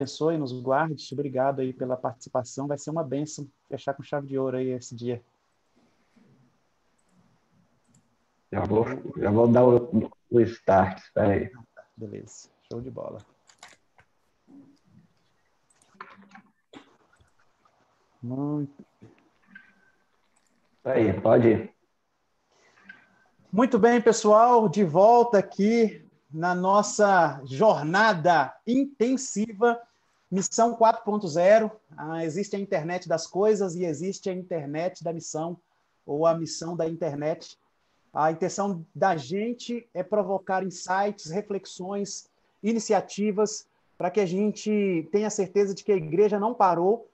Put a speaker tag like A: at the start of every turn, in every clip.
A: abençoe, nos guarde. Obrigado aí pela participação. Vai ser uma benção fechar com chave de ouro aí esse dia. Já vou, já vou dar o, o start, espera aí. Ah, tá. Beleza, show de bola. Muito. Aí, pode ir. Muito bem, pessoal, de volta aqui na nossa jornada intensiva Missão 4.0. Ah, existe a internet das coisas e existe a internet da missão, ou a missão da internet. A intenção da gente é provocar insights, reflexões, iniciativas, para que a gente tenha certeza de que a igreja não parou,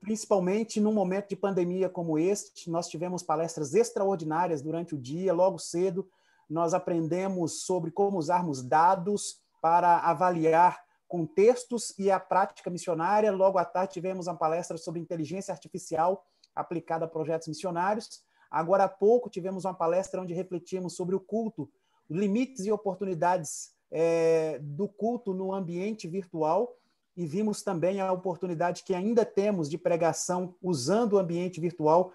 A: principalmente num momento de pandemia como este. Nós tivemos palestras extraordinárias durante o dia, logo cedo nós aprendemos sobre como usarmos dados para avaliar contextos e a prática missionária. Logo à tarde tivemos uma palestra sobre inteligência artificial aplicada a projetos missionários. Agora há pouco tivemos uma palestra onde refletimos sobre o culto, limites e oportunidades é, do culto no ambiente virtual e vimos também a oportunidade que ainda temos de pregação usando o ambiente virtual,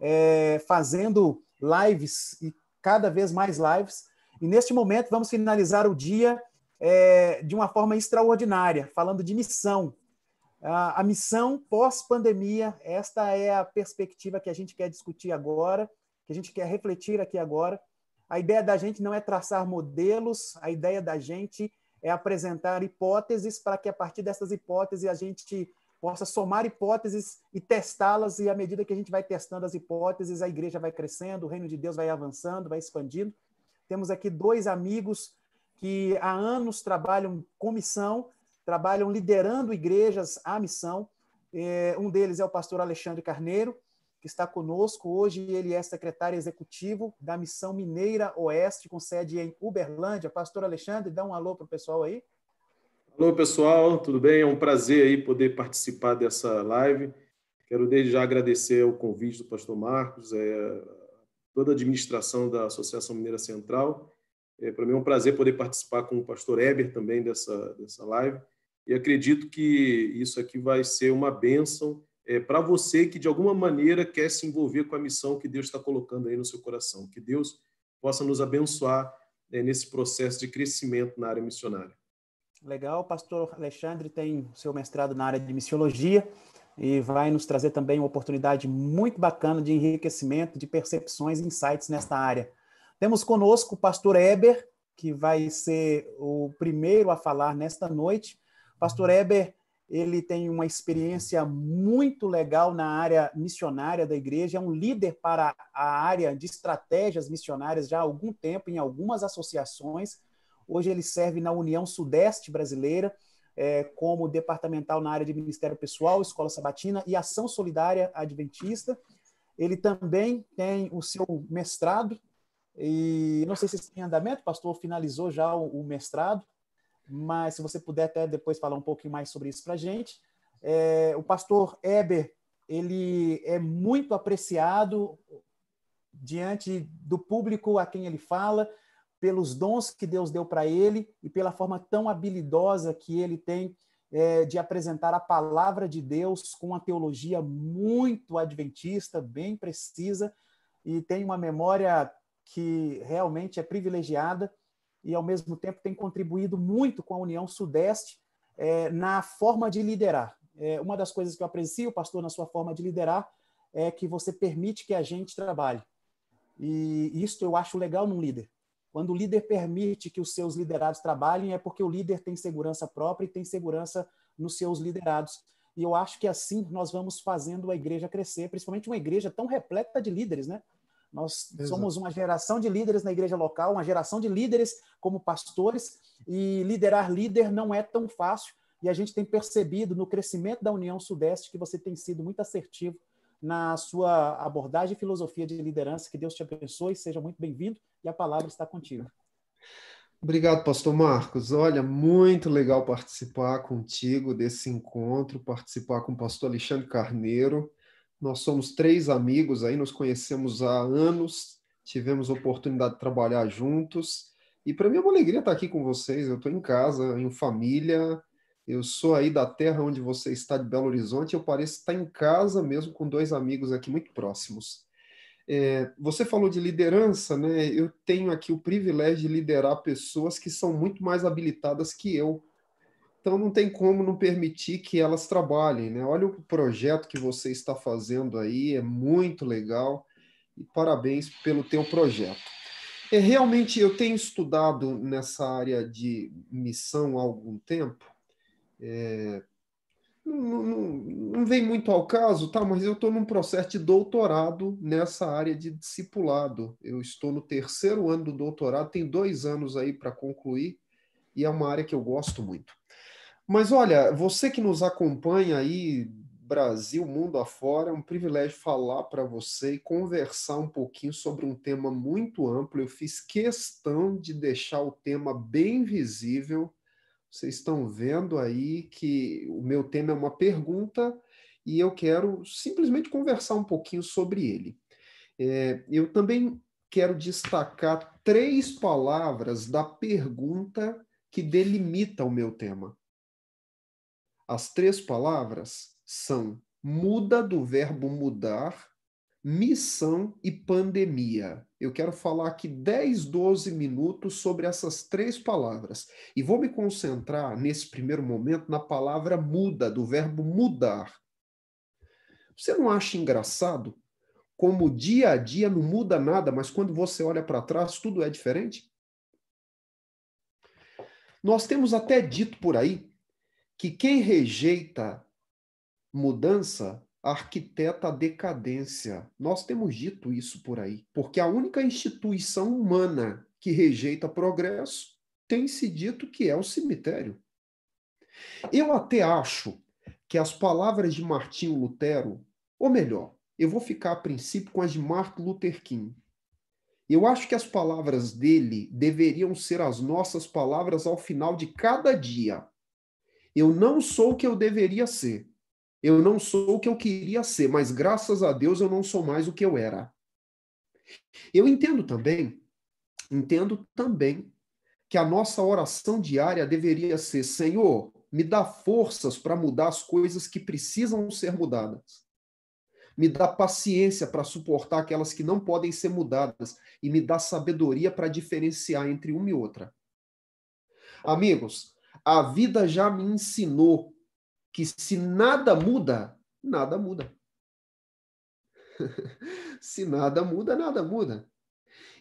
A: é, fazendo lives e cada vez mais lives. E neste momento vamos finalizar o dia é, de uma forma extraordinária, falando de missão. A, a missão pós-pandemia, esta é a perspectiva que a gente quer discutir agora, que a gente quer refletir aqui agora. A ideia da gente não é traçar modelos, a ideia da gente é apresentar hipóteses para que a partir dessas hipóteses a gente possa somar hipóteses e testá-las, e à medida que a gente vai testando as hipóteses, a igreja vai crescendo, o reino de Deus vai avançando, vai expandindo. Temos aqui dois amigos que há anos trabalham com missão, trabalham liderando igrejas à missão. É, um deles é o pastor Alexandre Carneiro, que está conosco. Hoje ele é secretário executivo da Missão Mineira Oeste, com sede em Uberlândia. Pastor Alexandre, dá um alô para o pessoal aí.
B: Alô, pessoal, tudo bem? É um prazer aí poder participar dessa live. Quero desde já agradecer o convite do pastor Marcos, é, toda a administração da Associação Mineira Central. É, Para mim é um prazer poder participar com o pastor Eber também dessa, dessa live. E acredito que isso aqui vai ser uma bênção é, para você que de alguma maneira quer se envolver com a missão que Deus está colocando aí no seu coração. Que Deus possa nos abençoar é, nesse processo de crescimento na área missionária.
A: Legal, pastor Alexandre tem seu mestrado na área de missiologia e vai nos trazer também uma oportunidade muito bacana de enriquecimento de percepções e insights nesta área. Temos conosco o pastor Eber, que vai ser o primeiro a falar nesta noite. Pastor Eber, ele tem uma experiência muito legal na área missionária da igreja, é um líder para a área de estratégias missionárias já há algum tempo em algumas associações Hoje ele serve na União Sudeste Brasileira, é, como departamental na área de Ministério Pessoal, Escola Sabatina e Ação Solidária Adventista. Ele também tem o seu mestrado, e não sei se está em andamento, pastor finalizou já o, o, mestrado, mas se você puder até depois falar um pouquinho mais sobre isso para a gente. É, o pastor Eber, ele é muito apreciado diante do público a quem ele fala, pelos dons que Deus deu para ele e pela forma tão habilidosa que ele tem é, de apresentar a palavra de Deus com uma teologia muito adventista, bem precisa, e tem uma memória que realmente é privilegiada e, ao mesmo tempo, tem contribuído muito com a União Sudeste é, na forma de liderar. É, uma das coisas que eu aprecio, pastor, na sua forma de liderar, é que você permite que a gente trabalhe. E isso eu acho legal num líder. Quando o líder permite que os seus liderados trabalhem, é porque o líder tem segurança própria e tem segurança nos seus liderados. E eu acho que assim nós vamos fazendo a igreja crescer, principalmente uma igreja tão repleta de líderes, né? Nós Exato. somos uma geração de líderes na igreja local, uma geração de líderes como pastores, e liderar líder não é tão fácil. E a gente tem percebido no crescimento da União Sudeste que você tem sido muito assertivo na sua abordagem e filosofia de liderança. Que Deus te abençoe, seja muito bem-vindo e a palavra está contigo.
C: Obrigado, Pastor Marcos. Olha, muito legal participar contigo desse encontro, participar com o Pastor Alexandre Carneiro. Nós somos três amigos aí, nos conhecemos há anos, tivemos oportunidade de trabalhar juntos. E para mim é uma alegria estar aqui com vocês. Eu estou em casa, em família. Eu sou aí da terra onde você está, de Belo Horizonte. Eu pareço estar em casa mesmo com dois amigos aqui muito próximos. É, você falou de liderança, né? Eu tenho aqui o privilégio de liderar pessoas que são muito mais habilitadas que eu. Então não tem como não permitir que elas trabalhem, né? Olha o projeto que você está fazendo aí, é muito legal e parabéns pelo teu projeto. É, realmente eu tenho estudado nessa área de missão há algum tempo. É, não, não, não, vem muito ao caso, tá? Mas eu estou num processo de doutorado nessa área de discipulado. Eu estou no terceiro ano do doutorado, tem dois anos aí para concluir, e é uma área que eu gosto muito. Mas olha, você que nos acompanha aí, Brasil, mundo afora, é um privilégio falar para você e conversar um pouquinho sobre um tema muito amplo. Eu fiz questão de deixar o tema bem visível vocês estão vendo aí que o meu tema é uma pergunta e eu quero simplesmente conversar um pouquinho sobre ele. É, eu também quero destacar três palavras da pergunta que delimita o meu tema. As três palavras são muda do verbo mudar missão e pandemia. Eu quero falar aqui 10, 12 minutos sobre essas três palavras. E vou me concentrar, nesse primeiro momento, na palavra muda, do verbo mudar. Você não acha engraçado como dia a dia não muda nada, mas quando você olha para trás, tudo é diferente? Nós temos até dito por aí que quem rejeita mudança arquiteta a decadência. Nós temos dito isso por aí, porque a única instituição humana que rejeita progresso tem se dito que é o cemitério. Eu até acho que as palavras de Martinho Lutero, ou melhor, eu vou ficar a princípio com as de Martin Luther King. Eu acho que as palavras dele deveriam ser as nossas palavras ao final de cada dia. Eu não sou o que eu deveria ser, eu não sou o que eu queria ser, mas graças a Deus eu não sou mais o que eu era. Eu entendo também, entendo também que a nossa oração diária deveria ser: Senhor, me dá forças para mudar as coisas que precisam ser mudadas. Me dá paciência para suportar aquelas que não podem ser mudadas e me dá sabedoria para diferenciar entre uma e outra. Amigos, a vida já me ensinou que se nada muda, nada muda. se nada muda, nada muda.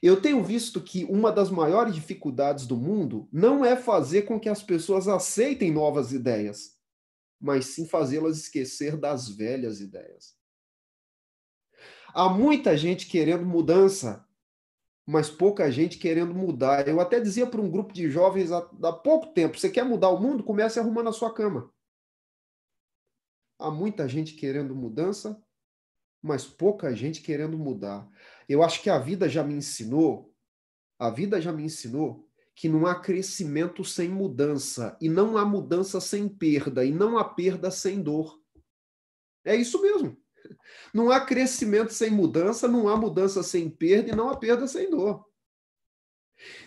C: Eu tenho visto que uma das maiores dificuldades do mundo não é fazer com que as pessoas aceitem novas ideias, mas sim fazê-las esquecer das velhas ideias. Há muita gente querendo mudança, mas pouca gente querendo mudar. Eu até dizia para um grupo de jovens há, pouco tempo: você quer mudar o mundo? Comece arrumando a sua cama. Há muita gente querendo mudança, mas pouca gente querendo mudar. Eu acho que a vida já me ensinou, a vida já me ensinou que não há crescimento sem mudança, e não há mudança sem perda, e não há perda sem dor. É isso mesmo. Não há crescimento sem mudança, não há mudança sem perda, e não há perda sem dor.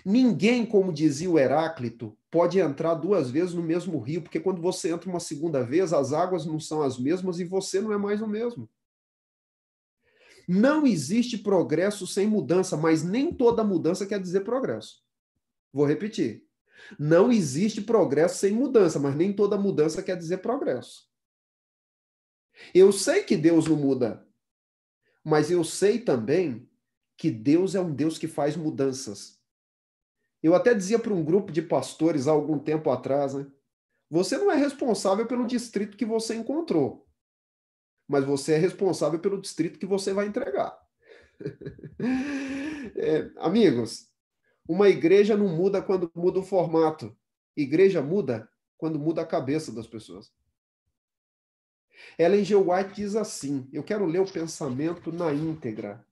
C: Ninguém, como dizia o Heráclito, pode entrar duas vezes no mesmo rio, porque quando você entra uma segunda vez, as águas não são as mesmas e você não é mais o mesmo. Não existe progresso sem mudança, mas nem toda mudança quer dizer progresso. Vou repetir. Não existe progresso sem mudança, mas nem toda mudança quer dizer progresso. Eu sei que Deus não muda, mas eu sei também que Deus é um Deus que faz mudanças eu até dizia para um grupo de pastores há algum tempo atrás, né? Você não é responsável pelo distrito que você encontrou, mas você é responsável pelo distrito que você vai entregar. é, amigos, uma igreja não muda quando muda o formato. Igreja muda quando muda a cabeça das pessoas. Ellen G. White diz assim: Eu quero ler o pensamento na íntegra,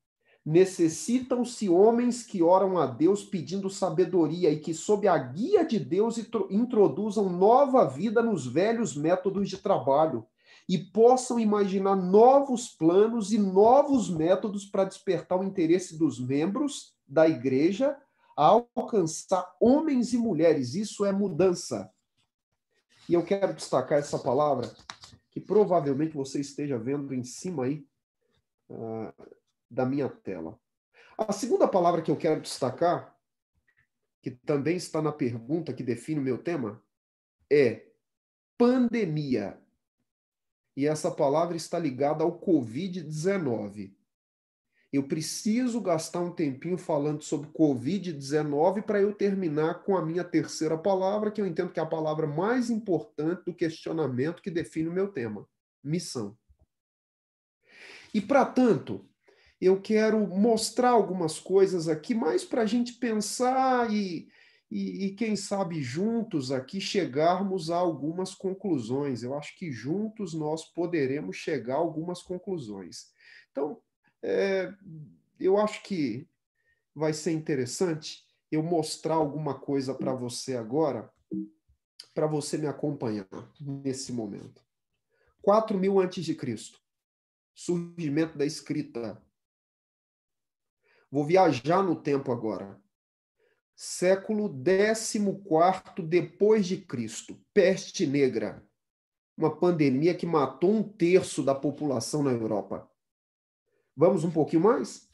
C: Necessitam-se homens que oram a Deus pedindo sabedoria e que, sob a guia de Deus, introduzam nova vida nos velhos métodos de trabalho e possam imaginar novos planos e novos métodos para despertar o interesse dos membros da igreja a alcançar homens e mulheres. Isso é mudança. E eu quero destacar essa palavra que provavelmente você esteja vendo em cima aí. Ah, da minha tela. A segunda palavra que eu quero destacar, que também está na pergunta que define o meu tema, é pandemia. E essa palavra está ligada ao Covid-19. Eu preciso gastar um tempinho falando sobre Covid-19 para eu terminar com a minha terceira palavra, que eu entendo que é a palavra mais importante do questionamento que define o meu tema: missão. E, para tanto, eu quero mostrar algumas coisas aqui, mais para a gente pensar e, e, e, quem sabe, juntos aqui chegarmos a algumas conclusões. Eu acho que juntos nós poderemos chegar a algumas conclusões. Então, é, eu acho que vai ser interessante eu mostrar alguma coisa para você agora, para você me acompanhar nesse momento. 4 mil antes de Cristo, surgimento da escrita, Vou viajar no tempo agora. Século 14 depois de Cristo, peste negra. Uma pandemia que matou um terço da população na Europa. Vamos um pouquinho mais?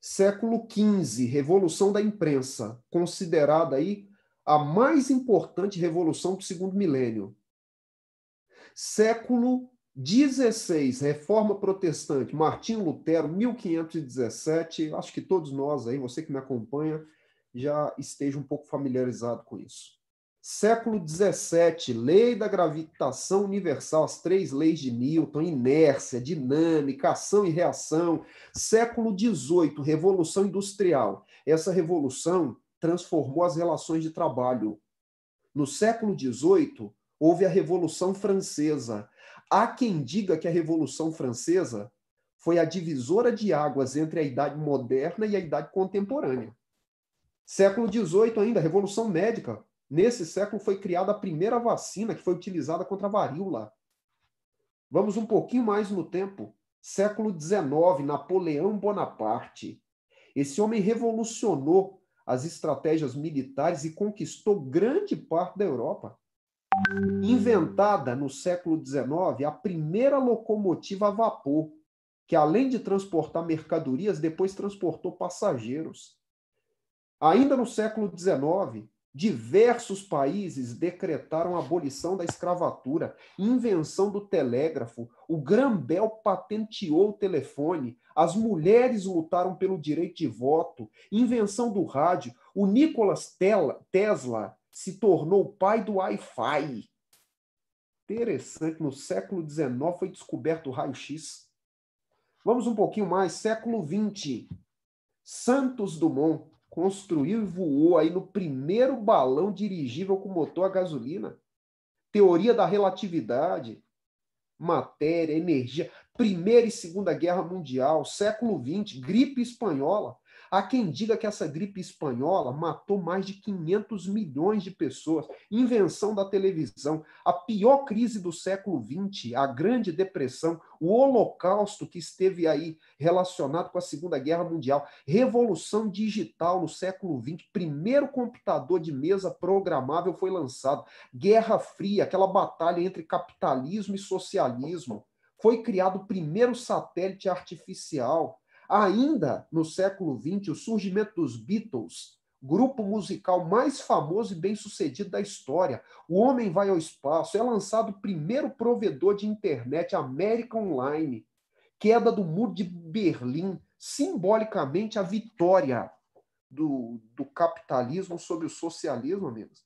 C: Século XV, Revolução da Imprensa, considerada aí a mais importante revolução do segundo milênio. Século 16, Reforma Protestante, Martinho Lutero, 1517. Acho que todos nós aí, você que me acompanha, já esteja um pouco familiarizado com isso. Século 17, Lei da Gravitação Universal, as três leis de Newton, inércia, dinâmica, ação e reação. Século 18, Revolução Industrial. Essa revolução transformou as relações de trabalho. No século 18, houve a Revolução Francesa Há quem diga que a Revolução Francesa foi a divisora de águas entre a idade moderna e a idade contemporânea. Século XVIII ainda, Revolução Médica. Nesse século foi criada a primeira vacina que foi utilizada contra a varíola. Vamos um pouquinho mais no tempo. Século XIX, Napoleão Bonaparte. Esse homem revolucionou as estratégias militares e conquistou grande parte da Europa. Inventada no século XIX, a primeira locomotiva a vapor, que além de transportar mercadorias, depois transportou passageiros. Ainda no século XIX, diversos países decretaram a abolição da escravatura, invenção do telégrafo, o Grambel patenteou o telefone, as mulheres lutaram pelo direito de voto, invenção do rádio, o Nikola Tesla se tornou o pai do Wi-Fi. Interessante, no século XIX foi descoberto o raio-x. Vamos um pouquinho mais, século XX. Santos Dumont construiu e voou aí no primeiro balão dirigível com motor a gasolina. Teoria da relatividade, matéria, energia. Primeira e Segunda Guerra Mundial, século XX, gripe espanhola. Há quem diga que essa gripe espanhola matou mais de 500 milhões de pessoas, invenção da televisão, a pior crise do século XX, a Grande Depressão, o Holocausto que esteve aí relacionado com a Segunda Guerra Mundial, revolução digital no século XX, primeiro computador de mesa programável foi lançado, Guerra Fria, aquela batalha entre capitalismo e socialismo, foi criado o primeiro satélite artificial Ainda no século XX, o surgimento dos Beatles, grupo musical mais famoso e bem-sucedido da história. O Homem Vai ao Espaço é lançado o primeiro provedor de internet, América Online. Queda do Muro de Berlim, simbolicamente a vitória do, do capitalismo sobre o socialismo, amigos.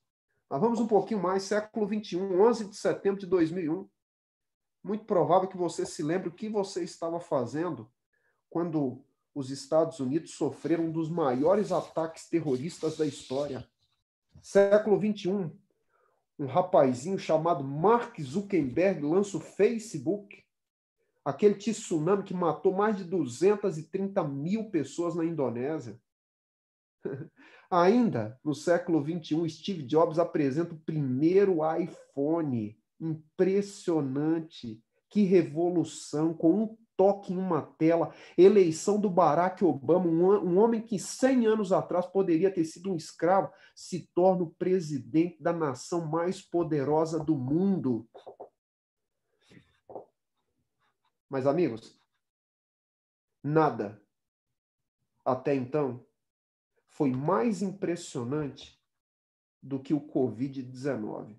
C: Mas vamos um pouquinho mais, século XXI, 11 de setembro de 2001. Muito provável que você se lembre o que você estava fazendo quando os Estados Unidos sofreram um dos maiores ataques terroristas da história. Século 21, um rapazinho chamado Mark Zuckerberg lança o Facebook, aquele tsunami que matou mais de 230 mil pessoas na Indonésia. Ainda no século 21, Steve Jobs apresenta o primeiro iPhone. Impressionante! Que revolução! Com um toque em uma tela, eleição do Barack Obama, um, um homem que 100 anos atrás poderia ter sido um escravo, se torna o presidente da nação mais poderosa do mundo. Mas, amigos, nada até então foi mais impressionante do que o Covid-19.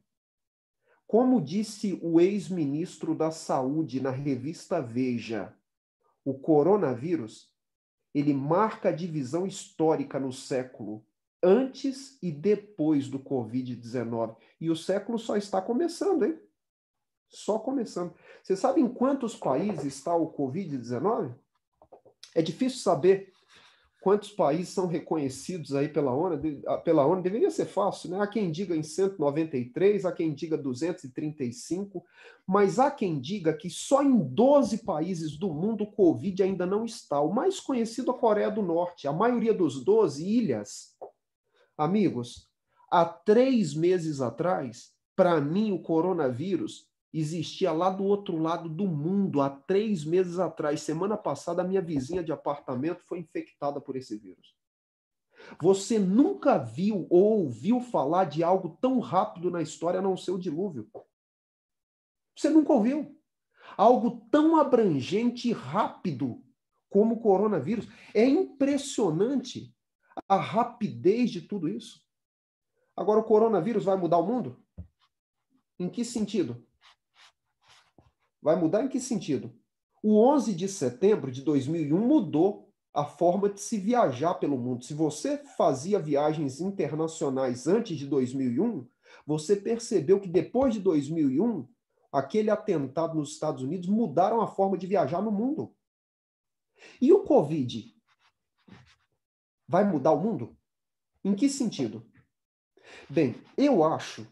C: Como disse o ex-ministro da Saúde na revista Veja, o coronavírus ele marca a divisão histórica no século antes e depois do Covid-19. E o século só está começando, hein? Só começando. Você sabe em quantos países está o Covid-19? É difícil saber, quantos países são reconhecidos aí pela ONU? Ah, pela ONU deveria ser fácil, né? Há quem diga em 193, há quem diga 235, mas há quem diga que só em 12 países do mundo o Covid ainda não está. O mais conhecido é a Coreia do Norte. A maioria dos 12 ilhas, amigos, há três meses atrás, para mim o coronavírus existia lá do outro lado do mundo, há três meses atrás. Semana passada, a minha vizinha de apartamento foi infectada por esse vírus. Você nunca viu ou ouviu falar de algo tão rápido na história a não ser o dilúvio. Você nunca ouviu. Algo tão abrangente e rápido como o coronavírus. É impressionante a rapidez de tudo isso. Agora, o coronavírus vai mudar o mundo? Em que sentido? Vai mudar em que sentido? O 11 de setembro de 2001 mudou a forma de se viajar pelo mundo. Se você fazia viagens internacionais antes de 2001, você percebeu que depois de 2001, aquele atentado nos Estados Unidos mudaram a forma de viajar no mundo. E o Covid vai mudar o mundo? Em que sentido? Bem, eu acho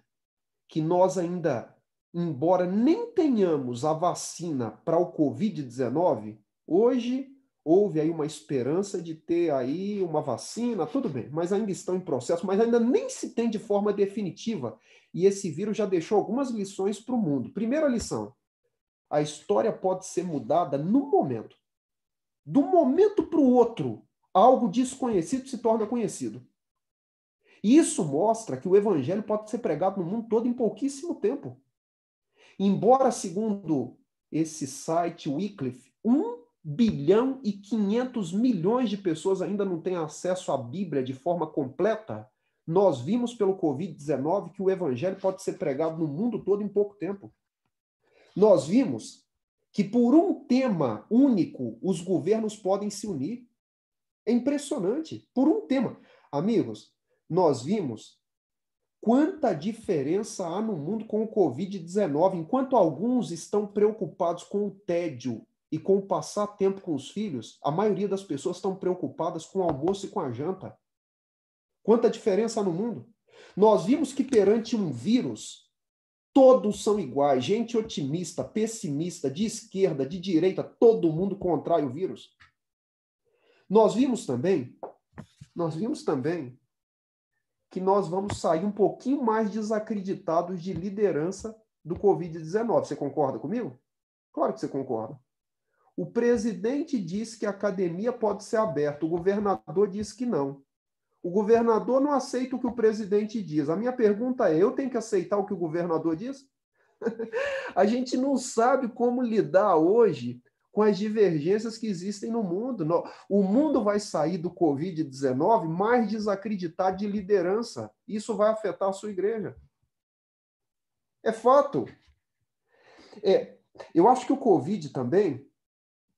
C: que nós ainda embora nem tenhamos a vacina para o Covid-19, hoje houve aí uma esperança de ter aí uma vacina, tudo bem, mas ainda estão em processo, mas ainda nem se tem de forma definitiva. E esse vírus já deixou algumas lições para o mundo. Primeira lição: a história pode ser mudada no momento. Do momento para o outro, algo desconhecido se torna conhecido. E isso mostra que o evangelho pode ser pregado no mundo todo em pouquíssimo tempo. Embora, segundo esse site Wycliffe, 1 bilhão e 500 milhões de pessoas ainda não tenham acesso à Bíblia de forma completa, nós vimos pelo Covid-19 que o evangelho pode ser pregado no mundo todo em pouco tempo. Nós vimos que por um tema único os governos podem se unir. É impressionante, por um tema. Amigos, nós vimos quanta diferença há no mundo com o Covid-19. Enquanto alguns estão preocupados com o tédio e com o passar tempo com os filhos, a maioria das pessoas estão preocupadas com o almoço e com a janta. Quanta diferença há no mundo? Nós vimos que perante um vírus, todos são iguais. Gente otimista, pessimista, de esquerda, de direita, todo mundo contrai o vírus. Nós vimos também, nós vimos também que nós vamos sair um pouquinho mais desacreditados de liderança do Covid-19. Você concorda comigo? Claro que você concorda. O presidente diz que a academia pode ser aberta, o governador diz que não. O governador não aceita o que o presidente diz. A minha pergunta é: eu tenho que aceitar o que o governador diz? a gente não sabe como lidar hoje com as divergências que existem no mundo. O mundo vai sair do Covid-19 mais desacreditado de liderança. Isso vai afetar a sua igreja. É fato. É, eu acho que o Covid também,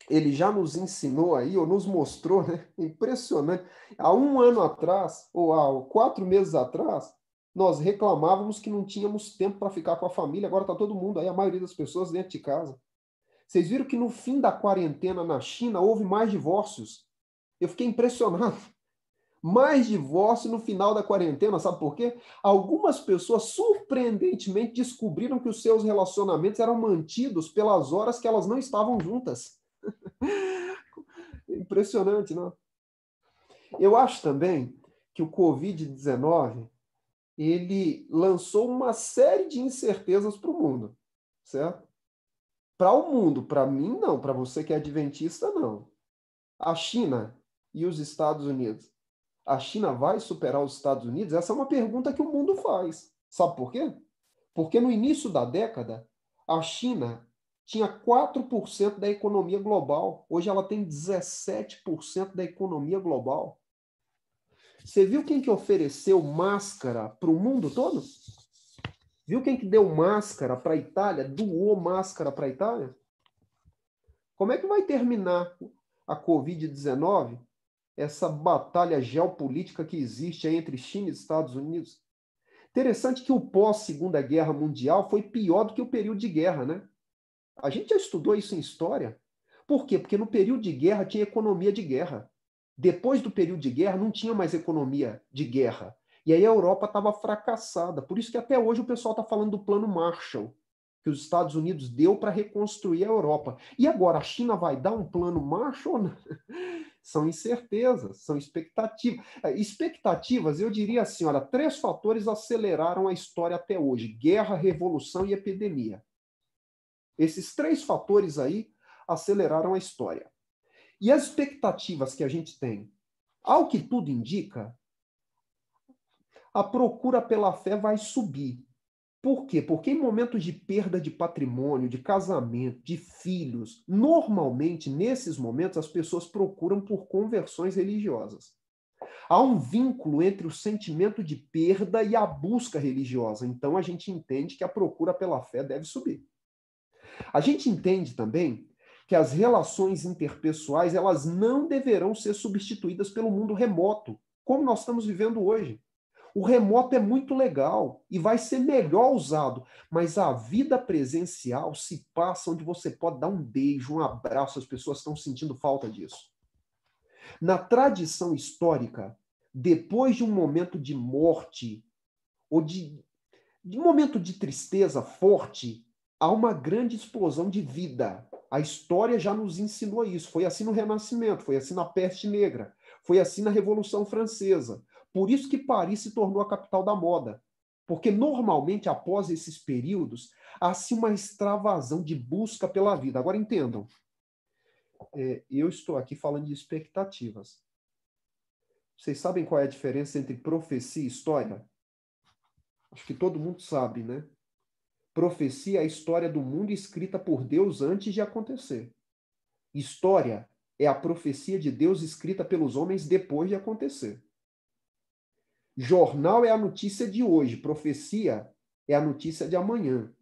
C: ele já nos ensinou aí, ou nos mostrou, né? Impressionante. Há um ano atrás, ou há quatro meses atrás, nós reclamávamos que não tínhamos tempo para ficar com a família. Agora está todo mundo aí, a maioria das pessoas dentro de casa. Vocês viram que no fim da quarentena na China houve mais divórcios? Eu fiquei impressionado. Mais divórcio no final da quarentena, sabe por quê? Algumas pessoas surpreendentemente descobriram que os seus relacionamentos eram mantidos pelas horas que elas não estavam juntas. Impressionante, não? Eu acho também que o COVID-19 ele lançou uma série de incertezas para o mundo, certo? Para o mundo, para mim não, para você que é adventista não. A China e os Estados Unidos. A China vai superar os Estados Unidos? Essa é uma pergunta que o mundo faz. Sabe por quê? Porque no início da década, a China tinha 4% da economia global. Hoje ela tem 17% da economia global. Você viu quem que ofereceu máscara para o mundo todo? Viu quem que deu máscara para a Itália? Doou máscara para a Itália? Como é que vai terminar a Covid-19? Essa batalha geopolítica que existe entre China e Estados Unidos? Interessante que o pós-Segunda Guerra Mundial foi pior do que o período de guerra, né? A gente já estudou isso em história. Por quê? Porque no período de guerra tinha economia de guerra. Depois do período de guerra não tinha mais economia de guerra. E aí a Europa estava fracassada. Por isso que até hoje o pessoal está falando do plano Marshall, que os Estados Unidos deu para reconstruir a Europa. E agora a China vai dar um plano Marshall? são incertezas, são expectativas. Expectativas, eu diria assim, olha, três fatores aceleraram a história até hoje: guerra, revolução e epidemia. Esses três fatores aí aceleraram a história. E as expectativas que a gente tem, ao que tudo indica, a procura pela fé vai subir. Por quê? Porque em momentos de perda de patrimônio, de casamento, de filhos, normalmente nesses momentos as pessoas procuram por conversões religiosas. Há um vínculo entre o sentimento de perda e a busca religiosa. Então a gente entende que a procura pela fé deve subir. A gente entende também que as relações interpessoais elas não deverão ser substituídas pelo mundo remoto, como nós estamos vivendo hoje. O remoto é muito legal e vai ser melhor usado, mas a vida presencial se passa onde você pode dar um beijo, um abraço, as pessoas estão sentindo falta disso. Na tradição histórica, depois de um momento de morte ou de, de momento de tristeza forte, há uma grande explosão de vida. A história já nos ensinou isso. Foi assim no Renascimento, foi assim na Peste Negra, foi assim na Revolução Francesa. Por isso que Paris se tornou a capital da moda, porque normalmente após esses períodos há-se assim uma extravasão de busca pela vida. Agora entendam, é, eu estou aqui falando de expectativas. Vocês sabem qual é a diferença entre profecia e história? Acho que todo mundo sabe, né? Profecia é a história do mundo escrita por Deus antes de acontecer. História é a profecia de Deus escrita pelos homens depois de acontecer. Jornal é a notícia de hoje, profecia é a notícia de amanhã.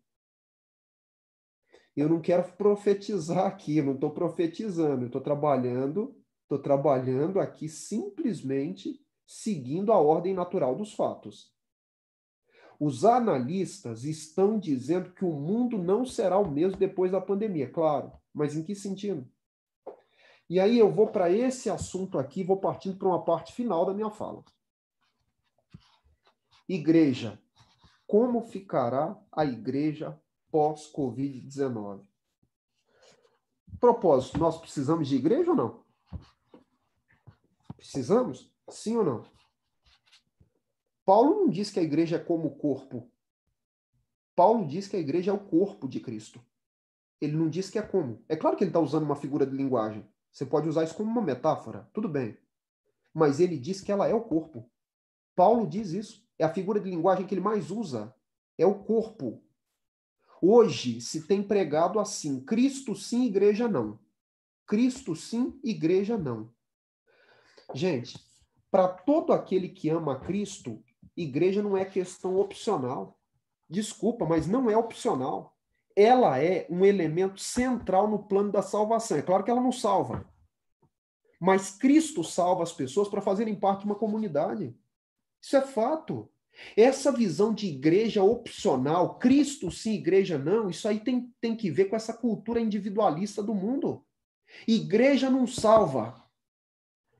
C: Eu não quero profetizar aqui, não estou profetizando, eu estou trabalhando, estou trabalhando aqui simplesmente seguindo a ordem natural dos fatos. Os analistas estão dizendo que o mundo não será o mesmo depois da pandemia, claro, mas em que sentido? E aí eu vou para esse assunto aqui, vou partindo para uma parte final da minha fala. Igreja. Como ficará a igreja pós-Covid-19? Propósito: nós precisamos de igreja ou não? Precisamos? Sim ou não? Paulo não diz que a igreja é como o corpo. Paulo diz que a igreja é o corpo de Cristo. Ele não diz que é como. É claro que ele está usando uma figura de linguagem. Você pode usar isso como uma metáfora, tudo bem. Mas ele diz que ela é o corpo. Paulo diz isso é a figura de linguagem que ele mais usa, é o corpo. Hoje se tem pregado assim: Cristo sim, igreja não. Cristo sim, igreja não. Gente, para todo aquele que ama Cristo, igreja não é questão opcional. Desculpa, mas não é opcional. Ela é um elemento central no plano da salvação. É claro que ela não salva. Mas Cristo salva as pessoas para fazerem parte de uma comunidade. Isso é fato. Essa visão de igreja opcional, Cristo sim, igreja não, isso aí tem, tem que ver com essa cultura individualista do mundo. Igreja não salva,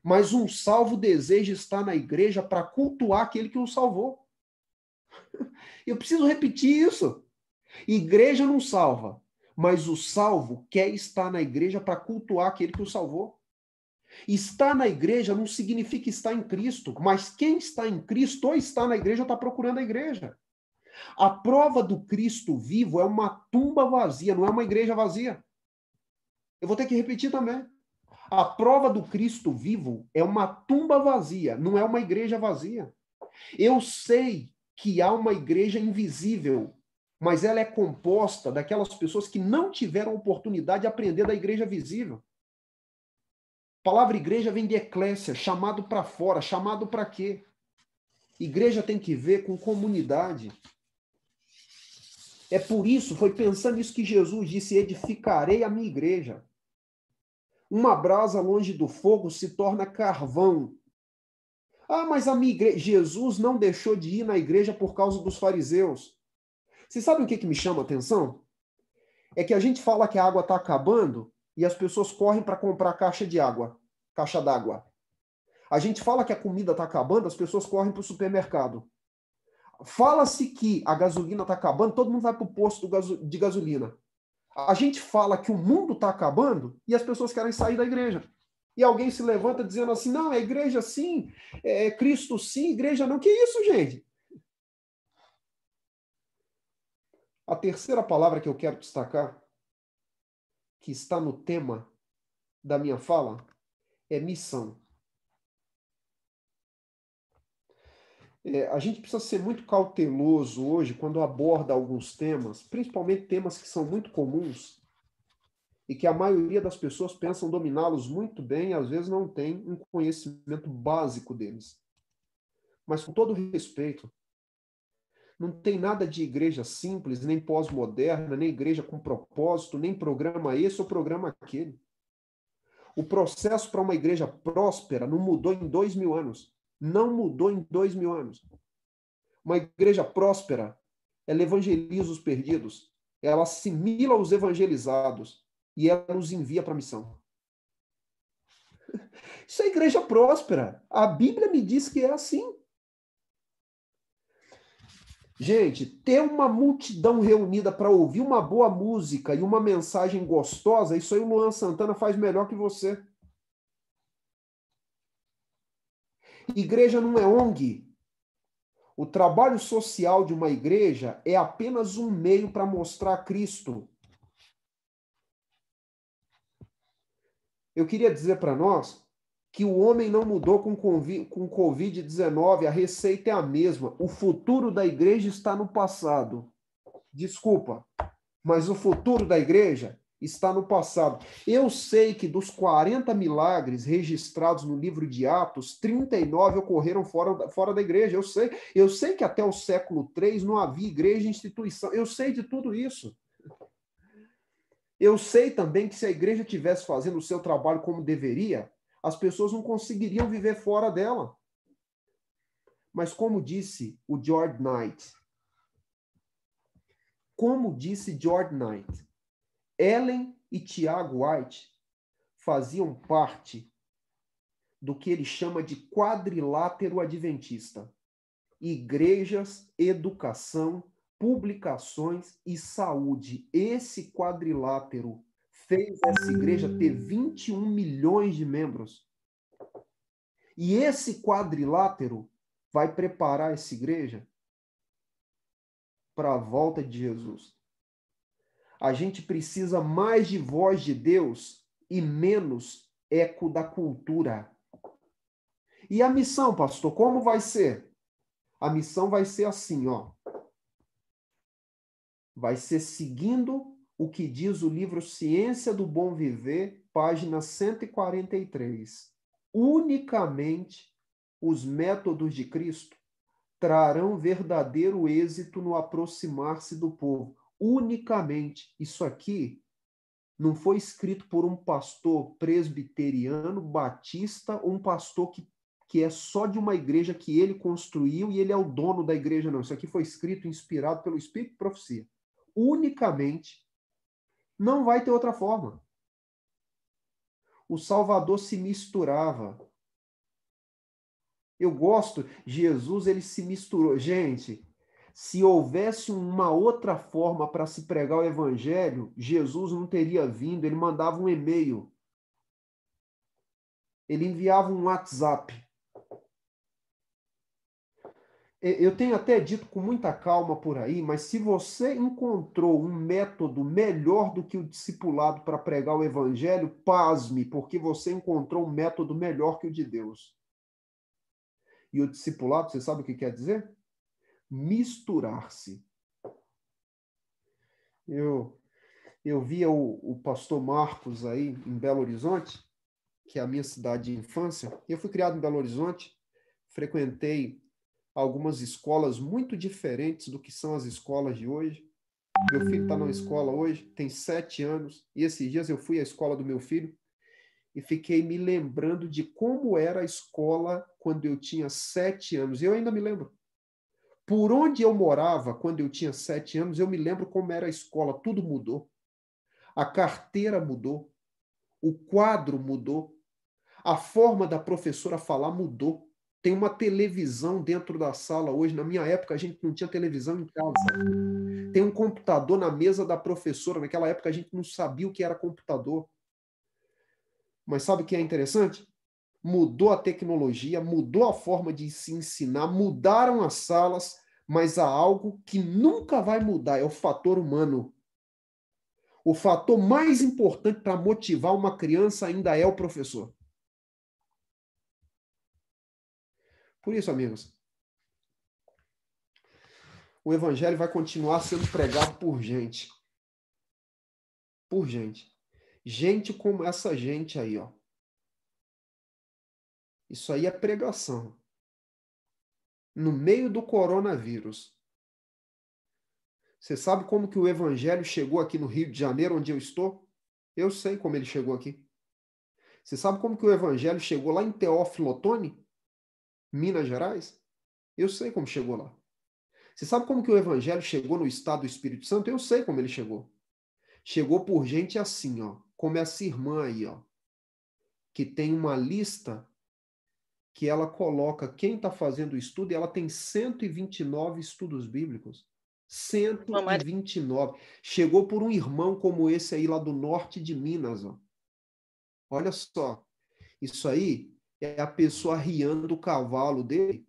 C: mas um salvo deseja estar na igreja para cultuar aquele que o salvou. Eu preciso repetir isso. Igreja não salva, mas o salvo quer estar na igreja para cultuar aquele que o salvou. Estar na igreja não significa estar em Cristo, mas quem está em Cristo ou está na igreja está procurando a igreja. A prova do Cristo vivo é uma tumba vazia, não é uma igreja vazia. Eu vou ter que repetir também. A prova do Cristo vivo é uma tumba vazia, não é uma igreja vazia. Eu sei que há uma igreja invisível, mas ela é composta daquelas pessoas que não tiveram oportunidade de aprender da igreja visível. A palavra igreja vem de eclésia, chamado para fora. Chamado para quê? Igreja tem que ver com comunidade. É por isso, foi pensando nisso que Jesus disse: edificarei a minha igreja. Uma brasa longe do fogo se torna carvão. Ah, mas a minha igreja. Jesus não deixou de ir na igreja por causa dos fariseus. Você sabe o que, que me chama a atenção? É que a gente fala que a água está acabando, e as pessoas correm para comprar caixa de água, caixa d'água. A gente fala que a comida está acabando, as pessoas correm para o supermercado. Fala-se que a gasolina está acabando, todo mundo vai para o posto de gasolina. A gente fala que o mundo está acabando e as pessoas querem sair da igreja. E alguém se levanta dizendo assim: não, é igreja sim, é Cristo sim, igreja não. Que isso, gente? A terceira palavra que eu quero destacar que está no tema da minha fala é missão. É, a gente precisa ser muito cauteloso hoje quando aborda alguns temas, principalmente temas que são muito comuns e que a maioria das pessoas pensam dominá-los muito bem, e às vezes não tem um conhecimento básico deles. Mas com todo respeito, não tem nada de igreja simples, nem pós-moderna, nem igreja com propósito, nem programa esse ou programa aquele. O processo para uma igreja próspera não mudou em dois mil anos. Não mudou em dois mil anos. Uma igreja próspera, ela evangeliza os perdidos, ela assimila os evangelizados e ela nos envia para a missão. Isso é igreja próspera. A Bíblia me diz que é assim. Gente, ter uma multidão reunida para ouvir uma boa música e uma mensagem gostosa, isso aí o Luan Santana faz melhor que você. Igreja não é ONG. O trabalho social de uma igreja é apenas um meio para mostrar Cristo. Eu queria dizer para nós que o homem não mudou com o Covid-19, a receita é a mesma. O futuro da igreja está no passado. Desculpa, mas o futuro da igreja está no passado. Eu sei que dos 40 milagres registrados no livro de Atos, 39 ocorreram fora, fora da igreja. Eu sei, eu sei que até o século III não havia igreja e instituição. Eu sei de tudo isso. Eu sei também que se a igreja tivesse fazendo o seu trabalho como deveria, as pessoas não conseguiriam viver fora dela. Mas como disse o George Knight, como disse George Knight, Ellen e Tiago White faziam parte do que ele chama de quadrilátero adventista. Igrejas, educação, publicações e saúde. Esse quadrilátero fez essa igreja ter 21 milhões de membros. E esse quadrilátero vai preparar essa igreja para a volta de Jesus. A gente precisa mais de voz de Deus e menos eco da cultura. E a missão, pastor, como vai ser? A missão vai ser assim, ó. Vai ser seguindo o que diz o livro Ciência do Bom Viver, página 143. Unicamente os métodos de Cristo trarão verdadeiro êxito no aproximar-se do povo. Unicamente. Isso aqui não foi escrito por um pastor presbiteriano, batista, ou um pastor que, que é só de uma igreja que ele construiu e ele é o dono da igreja, não. Isso aqui foi escrito inspirado pelo Espírito de Profecia. Unicamente não vai ter outra forma. O Salvador se misturava. Eu gosto, Jesus ele se misturou. Gente, se houvesse uma outra forma para se pregar o evangelho, Jesus não teria vindo, ele mandava um e-mail. Ele enviava um WhatsApp eu tenho até dito com muita calma por aí, mas se você encontrou um método melhor do que o discipulado para pregar o evangelho, pasme, porque você encontrou um método melhor que o de Deus. E o discipulado, você sabe o que quer dizer? Misturar-se. Eu eu via o, o pastor Marcos aí em Belo Horizonte, que é a minha cidade de infância. Eu fui criado em Belo Horizonte, frequentei algumas escolas muito diferentes do que são as escolas de hoje.
A: Meu filho está na escola
C: hoje, tem sete anos, e esses dias eu fui à escola do meu filho e fiquei me lembrando de como era a escola quando eu tinha sete anos. Eu ainda me lembro. Por onde eu morava quando eu tinha sete anos, eu me lembro como era a escola. Tudo mudou. A carteira mudou. O quadro mudou. A forma da professora falar mudou. Tem uma televisão dentro da sala hoje. Na minha época, a gente não tinha televisão em casa. Tem um computador na mesa da professora. Naquela época, a gente não sabia o que era computador. Mas sabe o que é interessante? Mudou a tecnologia, mudou a forma de se ensinar, mudaram as salas, mas há algo que nunca vai mudar: é o fator humano. O fator mais importante para motivar uma criança ainda é o professor. Por isso, amigos, o evangelho vai continuar sendo pregado por gente. Por gente. Gente como essa gente aí, ó. Isso aí é pregação. No meio do coronavírus. Você sabe como que o evangelho chegou aqui no Rio de Janeiro, onde eu estou? Eu sei como ele chegou aqui. Você sabe como que o evangelho chegou lá em Teófilo Otoni? Minas Gerais, eu sei como chegou lá. Você sabe como que o evangelho chegou no estado do Espírito Santo? Eu sei como ele chegou. Chegou por gente assim, ó, como essa irmã aí, ó, que tem uma lista que ela coloca quem está fazendo o estudo e ela tem 129 estudos bíblicos. 129. Chegou por um irmão como esse aí lá do norte de Minas. Ó. Olha só. Isso aí é a pessoa riando o cavalo dele.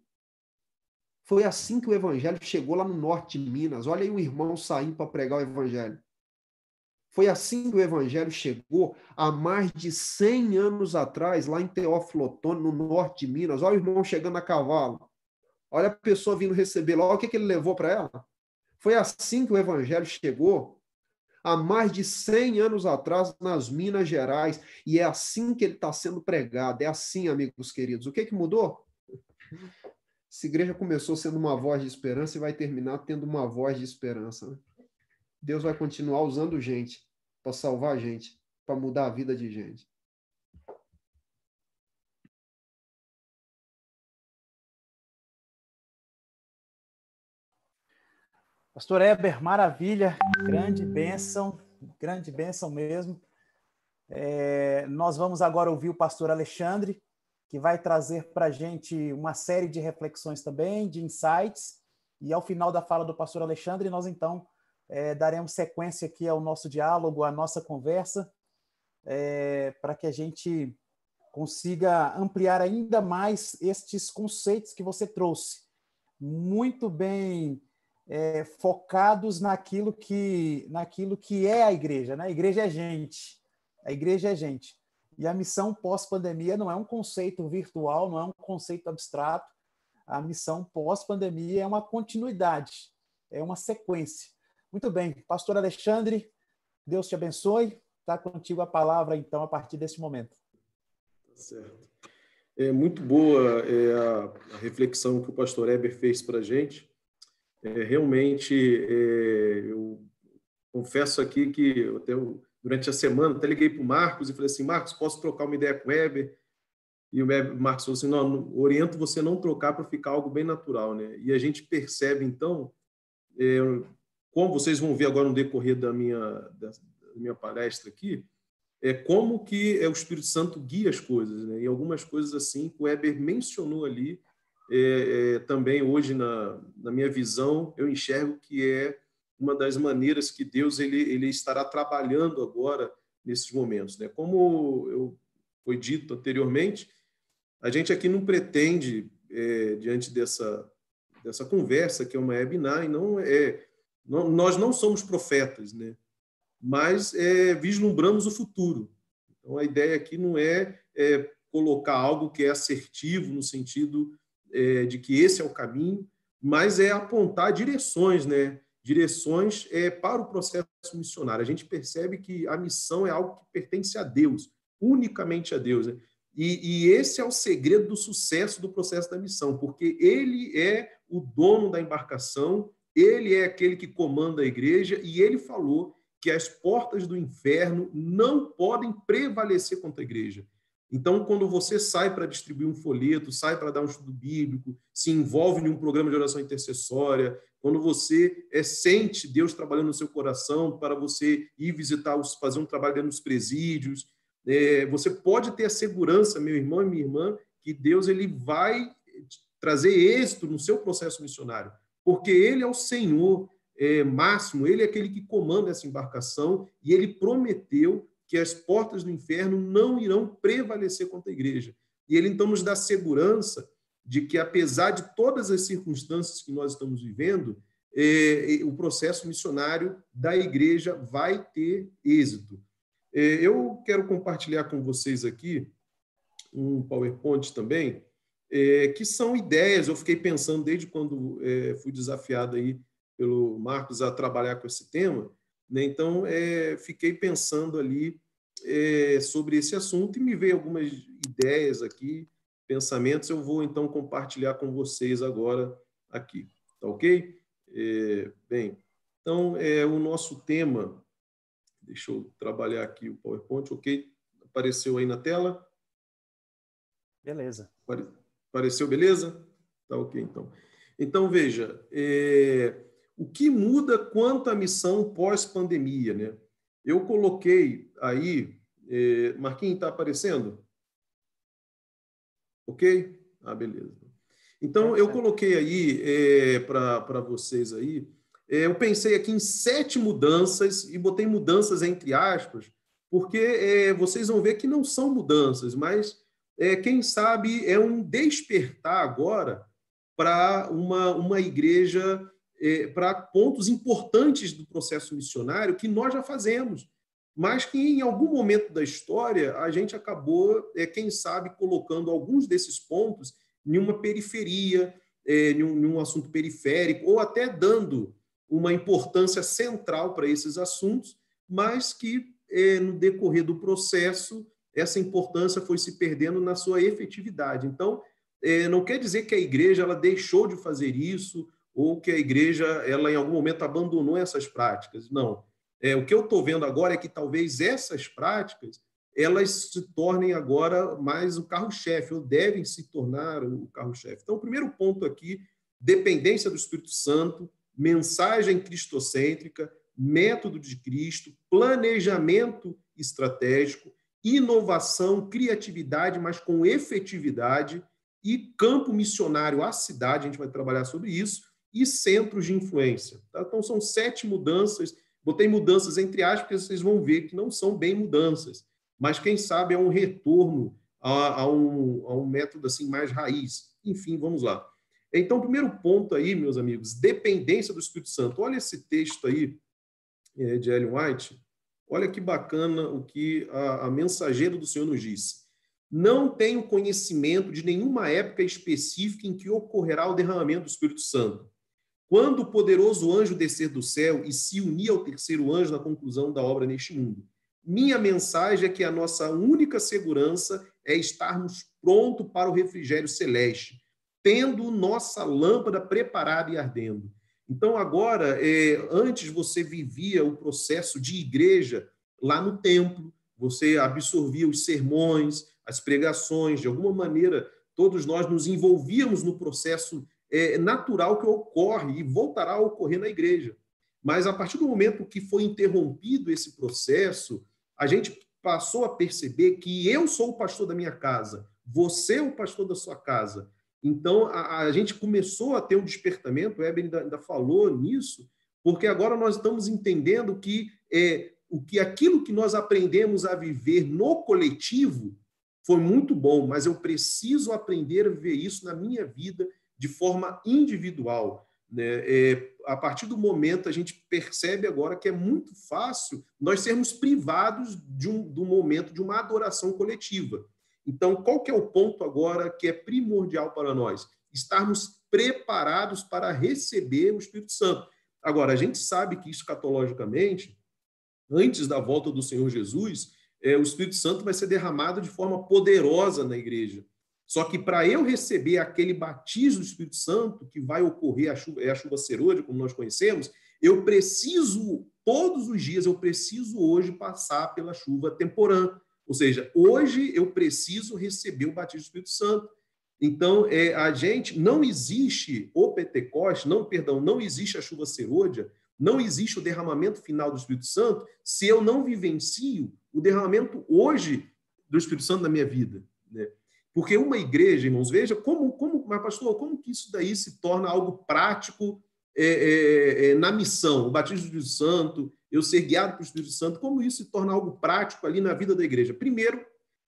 C: Foi assim que o evangelho chegou lá no norte de Minas. Olha aí o irmão saindo para pregar o evangelho. Foi assim que o evangelho chegou há mais de 100 anos atrás, lá em Teófilo Otônio, no norte de Minas. Olha o irmão chegando a cavalo. Olha a pessoa vindo receber lá. Olha o que, que ele levou para ela. Foi assim que o evangelho chegou há mais de 100 anos atrás nas Minas Gerais, e é assim que ele está sendo pregado, é assim, amigos queridos. O que, que mudou? Essa igreja começou sendo uma voz de esperança e vai terminar tendo uma voz de esperança. Né? Deus vai continuar usando gente para salvar gente, para mudar a vida de gente.
A: Pastor Eber, maravilha, grande bênção, grande bênção mesmo. É, nós vamos agora ouvir o pastor Alexandre, que vai trazer para a gente uma série de reflexões também, de insights. E ao final da fala do pastor Alexandre, nós então é, daremos sequência aqui ao nosso diálogo, à nossa conversa, é, para que a gente consiga ampliar ainda mais estes conceitos que você trouxe. Muito bem é, focados naquilo que, naquilo que é a igreja. Né? A igreja é gente. A igreja é gente. E a missão pós-pandemia não é um conceito virtual, não é um conceito abstrato. A missão pós-pandemia é uma continuidade, é uma sequência. Muito bem, pastor Alexandre, Deus te abençoe. Está contigo a palavra, então, a partir desse momento.
B: Tá certo. É muito boa é, a, reflexão que o pastor Eber fez para a gente é, realmente, é, eu confesso aqui que eu até, durante a semana até liguei para o Marcos e falei assim, Marcos, posso trocar uma ideia com o Weber? E o Marcos falou assim, não, oriento você não trocar para ficar algo bem natural, né? E a gente percebe, então, é, como vocês vão ver agora no decorrer da minha, da minha palestra aqui, é como que é o Espírito Santo guia as coisas, né? E algumas coisas assim que o Weber mencionou ali, é, é, também hoje na, na minha visão eu enxergo que é uma das maneiras que Deus ele, ele estará trabalhando agora nesses momentos, né? Como eu foi dito anteriormente, a gente aqui não pretende é, diante dessa dessa conversa que é uma webinar e não é não, nós não somos profetas, né? Mas é, vislumbramos o futuro. Então a ideia aqui não é, é colocar algo que é assertivo no sentido é, de que esse é o caminho, mas é apontar direções, né? direções é, para o processo missionário. A gente percebe que a missão é algo que pertence a Deus, unicamente a Deus. Né? E, e, esse é o segredo do sucesso do processo da missão, porque ele é o dono da embarcação, ele é aquele que comanda a igreja, e ele falou que as portas do inferno não podem prevalecer contra a igreja. Então, quando você sai para distribuir um folheto, sai para dar um estudo bíblico, se envolve em um programa de oração intercessória, quando você é, sente Deus trabalhando no seu coração para você ir visitar, os, fazer um trabalho nos presídios, é, você pode ter a segurança, meu irmão e minha irmã, que Deus ele vai trazer êxito no seu processo missionário, porque Ele é o Senhor é, máximo, Ele é aquele que comanda essa embarcação e Ele prometeu que as portas do inferno não irão prevalecer contra a igreja. E ele então nos dá segurança de que, apesar de todas as circunstâncias que nós estamos vivendo, eh, o processo missionário da igreja vai ter êxito. Eh, eu quero compartilhar com vocês aqui um PowerPoint também, eh, que são ideias. Eu fiquei pensando desde quando fui desafiado aí pelo Marcos a trabalhar com esse tema. Né? Então, é, fiquei pensando ali é, sobre esse assunto e me veio algumas ideias aqui, pensamentos. Eu vou então compartilhar com vocês agora aqui, tá ok? É, bem, então é o nosso tema. Deixa eu trabalhar aqui o PowerPoint, ok? Apareceu aí na tela? Beleza. Apareceu, beleza? Tá ok, então. Então veja. É o que muda quanto à missão pós-pandemia? Né? Eu coloquei aí. Eh, Marquinhos, está aparecendo? Ok? Ah, beleza. Então, tá eu coloquei aí eh, é, para vocês aí. Eh, eu pensei aqui em sete mudanças e botei mudanças entre aspas, porque vocês vão ver que não são mudanças, mas quem sabe é um despertar agora para uma, uma igreja eh, é, para pontos importantes do processo missionário que nós já fazemos, mas que em algum momento da história a gente acabou, eh, quem sabe, colocando alguns desses pontos em uma periferia, eh, em, um, em um assunto periférico, ou até dando uma importância central para esses assuntos, mas que no decorrer do processo essa importância foi se perdendo na sua efetividade. Então, não quer dizer que a igreja ela deixou de fazer isso ou que a igreja ela em algum momento abandonou essas práticas. Não. É, o que eu estou vendo agora é que talvez essas práticas elas se tornem agora mais o carro-chefe, ou devem se tornar o carro-chefe. Então, o primeiro ponto aqui, dependência do Espírito Santo, mensagem cristocêntrica, método de Cristo, planejamento estratégico, inovação, criatividade, mas com efetividade, e campo missionário à cidade, a gente vai trabalhar sobre isso, e centros de influência. Tá? Então, são sete mudanças. Botei mudanças entre aspas, porque vocês vão ver que não são bem mudanças, mas quem sabe é um retorno a, a, um, a um método assim mais raiz. Enfim, vamos lá. Então, primeiro ponto aí, meus amigos, dependência do Espírito Santo. Olha esse texto aí é, de Ellen White. Olha que bacana o que a, a mensageira do Senhor nos disse. Não tenho conhecimento de nenhuma época específica em que ocorrerá o derramamento do Espírito Santo quando o poderoso anjo descer do céu e se unir ao terceiro anjo na conclusão da obra neste mundo. Minha mensagem é que a nossa única segurança é estarmos prontos para o refrigério celeste, tendo nossa lâmpada preparada e ardendo. Então, agora, eh, antes você vivia o processo de igreja lá no templo, você absorvia os sermões, as pregações, de alguma maneira, todos nós nos envolvíamos no processo é, natural que ocorre e voltará a ocorrer na igreja. Mas a partir do momento que foi interrompido esse processo, a gente passou a perceber que eu sou o pastor da minha casa, você é o pastor da sua casa. Então, a, a gente começou a ter um despertamento, o Eben ainda, ainda, falou nisso, porque agora nós estamos entendendo que é, o que aquilo que nós aprendemos a viver no coletivo foi muito bom, mas eu preciso aprender a viver isso na minha vida de forma individual. Né? É, a partir do momento, a gente percebe agora que é muito fácil nós sermos privados de um, do momento de uma adoração coletiva. Então, qual que é o ponto agora que é primordial para nós? Estarmos preparados para receber o Espírito Santo. Agora, a gente sabe que escatologicamente, antes da volta do Senhor Jesus, é, o Espírito Santo vai ser derramado de forma poderosa na igreja. Só que para eu receber aquele batismo do Espírito Santo, que vai ocorrer a chuva, é a chuva serôdia, como nós conhecemos, eu preciso, todos os dias, eu preciso hoje passar pela chuva temporã. Ou seja, hoje eu preciso receber o batismo do Espírito Santo. Então, é, a gente, não existe o Pentecoste, não, perdão, não existe a chuva serôdia, não existe o derramamento final do Espírito Santo se eu não vivencio o derramamento hoje do Espírito Santo na minha vida. Né? Porque uma igreja, irmãos, veja como, como mas pastor, como que isso daí se torna algo prático é, é, é, na missão, o batismo do Espírito Santo, eu ser guiado pelo Espírito Santo, como isso se torna algo prático ali na vida da igreja? Primeiro,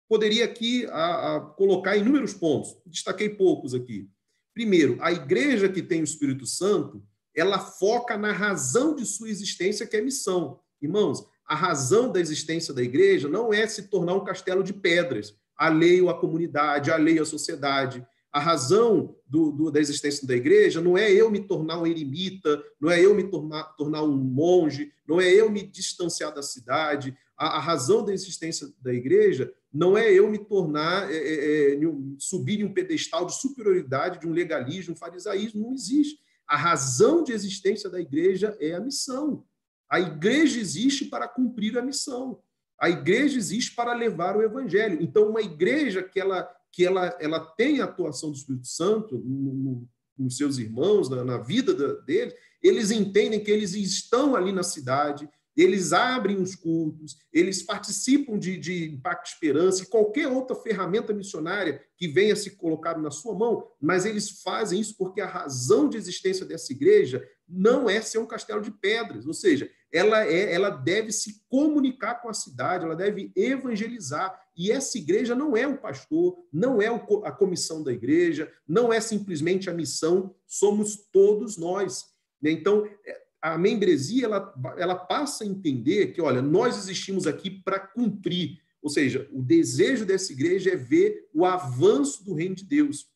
B: poderia aqui a, a colocar inúmeros pontos, destaquei poucos aqui. Primeiro, a igreja que tem o Espírito Santo, ela foca na razão de sua existência, que é missão. Irmãos, a razão da existência da igreja não é se tornar um castelo de pedras, alheio à comunidade, alheio à sociedade. A razão do, do, da existência da igreja não é eu me tornar um eremita, não é eu me tornar, tornar um monge, não é eu me distanciar da cidade. A, a razão da existência da igreja não é eu me tornar, é, é, é subir em um pedestal de superioridade, de um legalismo, um farisaísmo, não existe. A razão de existência da igreja é a missão. A igreja existe para cumprir a missão. A igreja existe para levar o evangelho. Então, uma igreja que ela, que ela, ela tem a atuação do Espírito Santo no, no, nos seus irmãos, na, na vida da, deles, eles entendem que eles estão ali na cidade, eles abrem os cultos, eles participam de, de Impacto Esperança e qualquer outra ferramenta missionária que venha se colocar na sua mão, mas eles fazem isso porque a razão de existência dessa igreja não é ser um castelo de pedras, ou seja, ela, é, ela deve se comunicar com a cidade, ela deve evangelizar. E essa igreja não é o pastor, não é a comissão da igreja, não é simplesmente a missão, somos todos nós. Então, é, a membresia ela, ela passa a entender que, olha, nós existimos aqui para cumprir. Ou seja, o desejo dessa igreja é ver o avanço do reino de Deus.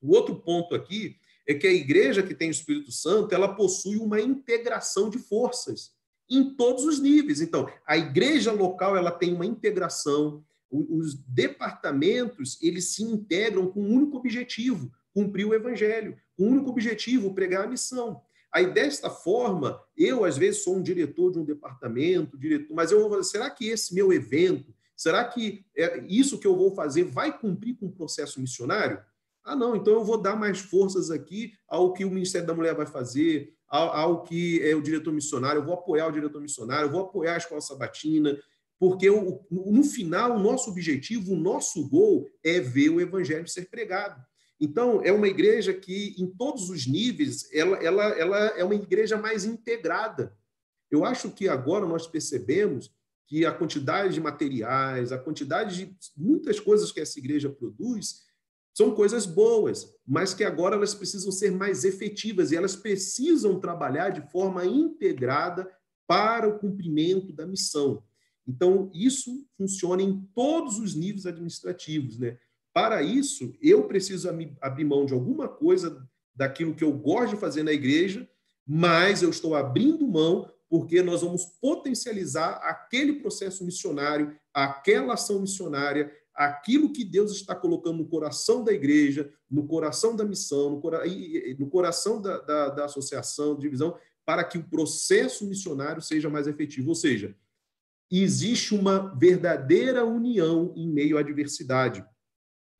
B: O outro ponto aqui é que a igreja que tem o Espírito Santo, ela possui uma integração de forças em todos os níveis. Então, a igreja local ela tem uma integração, os departamentos eles se integram com um único objetivo, cumprir o evangelho, com um único objetivo, pregar a missão. Aí, desta forma, eu, às vezes, sou um diretor de um departamento, diretor, mas eu vou fazer, será que esse meu evento, será que é, isso que eu vou fazer vai cumprir com o processo missionário? Ah, não, então eu vou dar mais forças aqui ao que o Ministério da Mulher vai fazer, ao, ao que é o diretor missionário, eu vou apoiar o diretor missionário, eu vou apoiar a escola sabatina, porque o, no final, o nosso objetivo, o nosso gol é ver o evangelho ser pregado. Então, é uma igreja que, em todos os níveis, ela, ela, ela é uma igreja mais integrada. Eu acho que agora nós percebemos que a quantidade de materiais, a quantidade de muitas coisas que essa igreja produz, são coisas boas, mas que agora elas precisam ser mais efetivas e elas precisam trabalhar de forma integrada para o cumprimento da missão. Então, isso funciona em todos os níveis administrativos. Né? Para isso, eu preciso abrir mão de alguma coisa daquilo que eu gosto de fazer na igreja, mas eu estou abrindo mão porque nós vamos potencializar aquele processo missionário, aquela ação missionária, aquilo que Deus está colocando no coração da igreja, no coração da missão, no, coração da, da, da associação, divisão, para que o processo missionário seja mais efetivo. Ou seja, existe uma verdadeira união em meio à diversidade.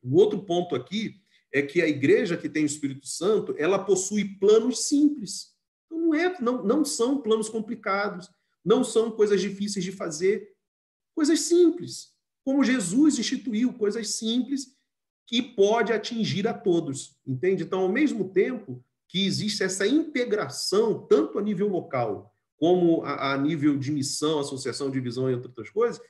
B: O outro ponto aqui é que a igreja que tem o Espírito Santo, ela possui planos simples. Então, não, é, não, não são planos complicados, não são coisas difíceis de fazer, coisas simples como Jesus instituiu coisas simples que pode atingir a todos, entende? Então, ao mesmo tempo que existe essa integração, tanto a nível local como a, a nível de missão, associação, divisão, entre outras coisas,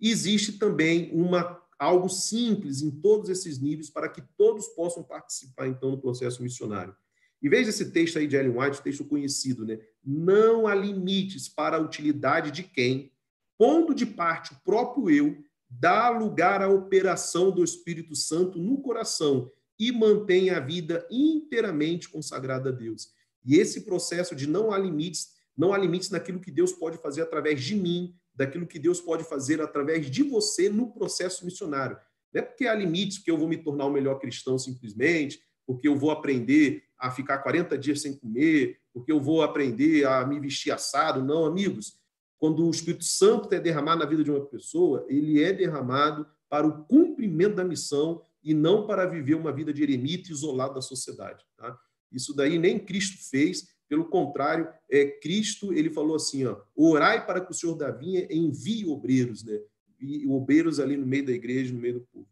B: existe também uma algo simples em todos esses níveis para que todos possam participar, então, do processo missionário. E veja esse texto aí de Ellen White, texto conhecido, né? Não há limites para a utilidade de quem, pondo de parte o próprio eu, dá lugar à operação do Espírito Santo no coração e mantém a vida inteiramente consagrada a Deus. E esse processo de não há limites, não há limites naquilo que Deus pode fazer através de mim, daquilo que Deus pode fazer através de você no processo missionário. Não é porque há limites que eu vou me tornar o um melhor cristão simplesmente, porque eu vou aprender a ficar 40 dias sem comer, porque eu vou aprender a me vestir assado. Não, amigos. Quando o Espírito Santo é derramado na vida de uma pessoa, ele é derramado para o cumprimento da missão e não para viver uma vida de eremita isolado da sociedade. Tá? Isso daí nem Cristo fez, pelo contrário, é Cristo ele falou assim: ó, orai para que o Senhor da vinha envie obreiros, né? E obreiros ali no meio da igreja, no meio do povo.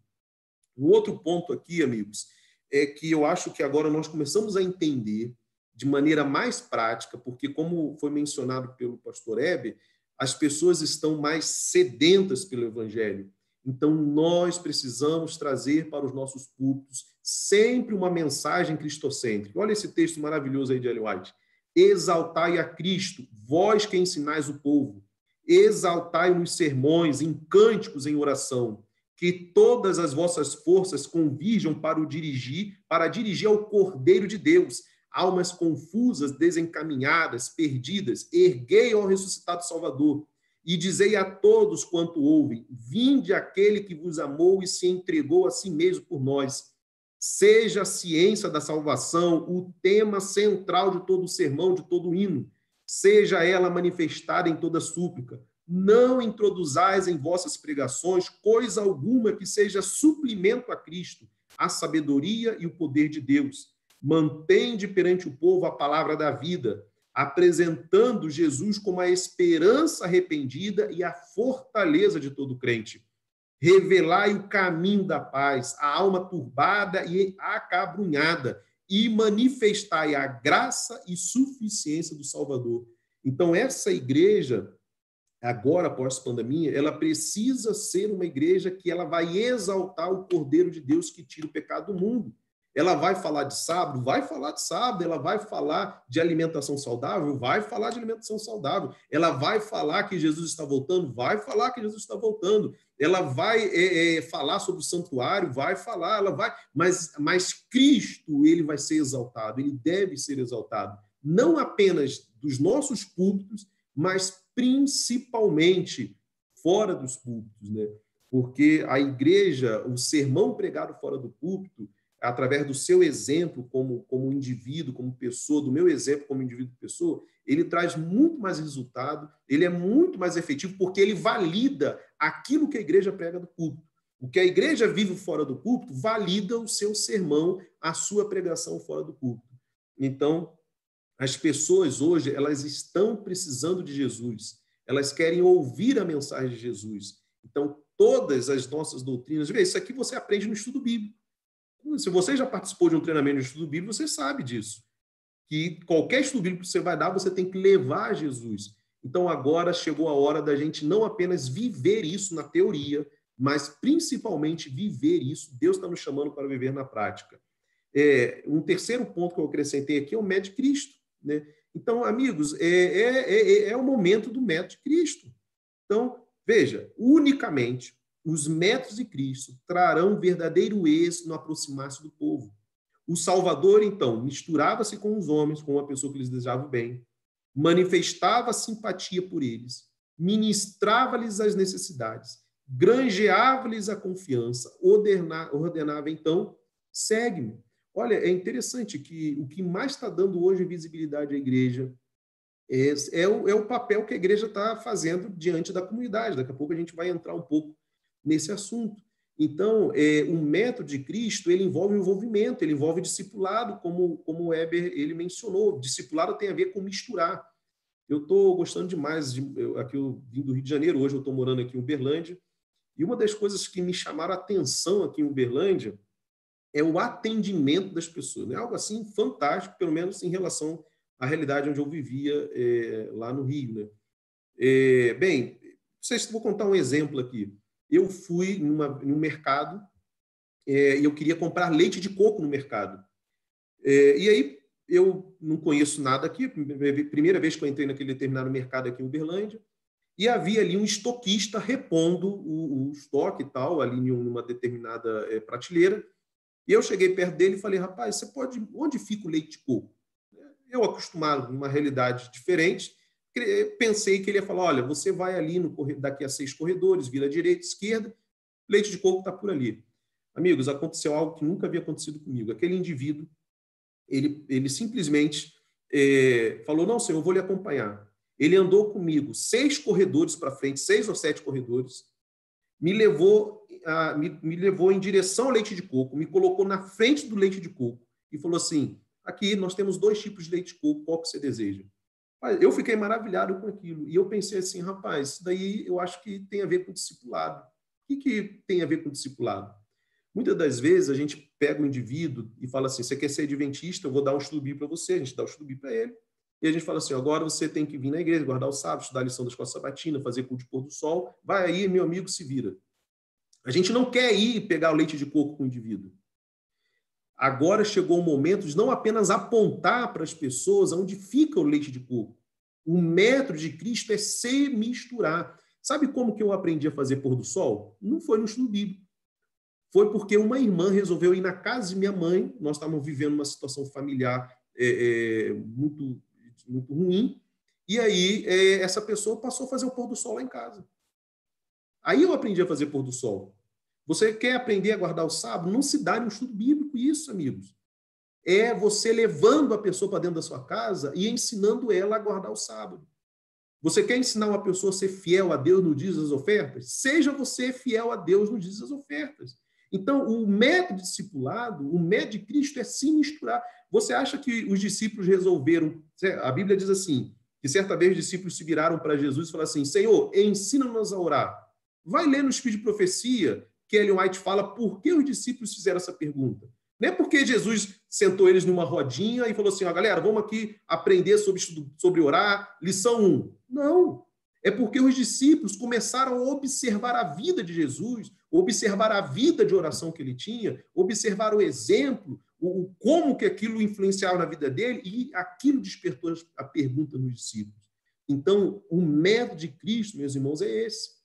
B: Um outro ponto aqui, amigos, é que eu acho que agora nós começamos a entender de maneira mais prática, porque como foi mencionado pelo pastor Heber, as pessoas estão mais sedentas pelo Evangelho. Então, nós precisamos trazer para os nossos cultos sempre uma mensagem cristocêntrica. Olha esse texto maravilhoso aí de Ellen White. Exaltai a Cristo, vós que ensinais o povo. Exaltai nos sermões, em cânticos, em oração. Que todas as vossas forças convijam para o dirigir, para dirigir ao Cordeiro de Deus, almas confusas, desencaminhadas, perdidas, erguei ao ressuscitado Salvador e dizei a todos quanto ouvem: Vinde aquele que vos amou e se entregou a si mesmo por nós. Seja a ciência da salvação o tema central de todo sermão, de todo hino. Seja ela manifestada em toda súplica. Não introduzais em vossas pregações coisa alguma que seja suplemento a Cristo, a sabedoria e o poder de Deus mantende perante o povo a palavra da vida, apresentando Jesus como a esperança arrependida e a fortaleza de todo crente. Revelai o caminho da paz, a alma turbada e acabrunhada, e manifestai a graça e suficiência do Salvador. Então, essa igreja, agora após a pandemia, ela precisa ser uma igreja que ela vai exaltar o Cordeiro de Deus que tira o pecado do mundo. Ela vai falar de sábado? Vai falar de sábado. Ela vai falar de alimentação saudável? Vai falar de alimentação saudável. Ela vai falar que Jesus está voltando? Vai falar que Jesus está voltando. Ela vai é, é, falar sobre o santuário? Vai falar. Ela vai. Mas, mas Cristo, ele vai ser exaltado. Ele deve ser exaltado. Não apenas dos nossos púlpitos, mas principalmente fora dos púlpitos, né? Porque a igreja, o sermão pregado fora do púlpito, através do seu exemplo como, como indivíduo, como pessoa, do meu exemplo como indivíduo, pessoa, ele traz muito mais resultado, ele é muito mais efetivo, porque ele valida aquilo que a igreja prega do culto O que a igreja vive fora do culto valida o seu sermão, a sua pregação fora do culto Então, as pessoas hoje, elas estão precisando de Jesus, elas querem ouvir a mensagem de Jesus. Então, todas as nossas doutrinas, vê, isso aqui você aprende no estudo bíblico. Hum, se você já participou de um treinamento de estudo bíblico, você sabe disso. Que qualquer estudo bíblico que você vai dar, você tem que levar a Jesus. Então agora chegou a hora da gente não apenas viver isso na teoria, mas principalmente viver isso. Deus está nos chamando para viver na prática. É, um terceiro ponto que eu acrescentei aqui é o mé de Cristo. Né? Então, amigos, é, é, é, é o momento do mé de Cristo. Então, veja, unicamente os métodos de Cristo trarão verdadeiro êxito no aproximar-se do povo. O Salvador, então, misturava-se com os homens, com uma pessoa que lhes desejava o bem, manifestava simpatia por eles, ministrava-lhes as necessidades, granjeava-lhes a confiança, ordenava, ordenava então, segue-me. Olha, é interessante que o que mais está dando hoje visibilidade à igreja é, é, o, é o papel que a igreja está fazendo diante da comunidade. Daqui a pouco a gente vai entrar um pouco nesse assunto. Então, é, o método de Cristo ele envolve envolvimento, ele envolve discipulado, como, como o Weber ele mencionou. Discipulado tem a ver com misturar. Eu estou gostando demais, de, eu, aqui eu vim do Rio de Janeiro, hoje eu estou morando aqui em Uberlândia, e uma das coisas que me chamaram a atenção aqui em Uberlândia é o atendimento das pessoas. Né? Algo assim fantástico, pelo menos em relação à realidade onde eu vivia é, lá no Rio. Né? É, bem, não sei se vou contar um exemplo aqui eu fui numa, num mercado é, e é, eu queria comprar leite de coco no mercado. É, e aí eu não conheço nada aqui, é, é, primeira vez que eu entrei naquele determinado mercado aqui em Uberlândia, e havia ali um estoquista repondo o, o estoque e tal, ali numa determinada é, prateleira. E eu cheguei perto dele e falei, rapaz, você pode. Onde fica o leite de coco? Eu, acostumado numa realidade diferente, pensei que ele ia falar: olha, você vai ali no daqui a seis corredores, vira direita, esquerda, leite de coco está por ali. Amigos, aconteceu algo que nunca havia acontecido comigo. Aquele indivíduo, ele, ele simplesmente é, falou: não, senhor, eu vou lhe acompanhar. Ele andou comigo seis corredores para frente, seis ou sete corredores, me levou, a, me, me levou em direção ao leite de coco, me colocou na frente do leite de coco e falou assim: aqui nós temos dois tipos de leite de coco, qual que você deseja? Eu fiquei maravilhado com aquilo. E eu pensei assim, rapaz, isso daí eu acho que tem a ver com o discipulado. O que, que tem a ver com o discipulado? Muitas das vezes a gente pega um indivíduo e fala assim: você quer ser adventista? Eu vou dar um estudo bíblico para você. A gente dá um estudo bíblico para ele. E a gente fala assim: agora você tem que vir na igreja, guardar o sábado, estudar a lição da escola sabatina, fazer culto de pôr do sol. Vai aí, meu amigo, se vira. A gente não quer ir pegar o leite de coco com o indivíduo. Agora chegou o momento de não apenas apontar para as pessoas onde fica o leite de coco. O método de Cristo é se misturar. Sabe como que eu aprendi a fazer pôr do sol? Não foi no estudo bíblico. Foi porque uma irmã resolveu ir na casa de minha mãe. Nós estávamos vivendo uma situação familiar é, é, muito, muito ruim. E aí é, essa pessoa passou a fazer o pôr do sol lá em casa. Aí eu aprendi a fazer pôr do sol. Você quer aprender a guardar o sábado? Não se dá um estudo bíblico isso, amigos. É você levando a pessoa para dentro da sua casa e ensinando ela a guardar o sábado. Você quer ensinar uma pessoa a ser fiel a Deus no dia das ofertas? Seja você fiel a Deus no dia das ofertas. Então, o método discipulado, o método de Cristo é se misturar. Você acha que os discípulos resolveram? A Bíblia diz assim: que certa vez os discípulos se viraram para Jesus e falaram assim: Senhor, ensina-nos a orar. Vai ler no Espírito de Profecia, que Ellen White fala por que os discípulos fizeram essa pergunta. Não é porque Jesus sentou eles numa rodinha e falou assim: ó, galera, vamos aqui aprender sobre, sobre orar, lição 1. Não. É porque os discípulos começaram a observar a vida de Jesus, observar a vida de oração que ele tinha, observar o exemplo, o, o como que aquilo influenciava na vida dele, e aquilo despertou a pergunta nos discípulos. Então, o método de Cristo, meus irmãos, é esse.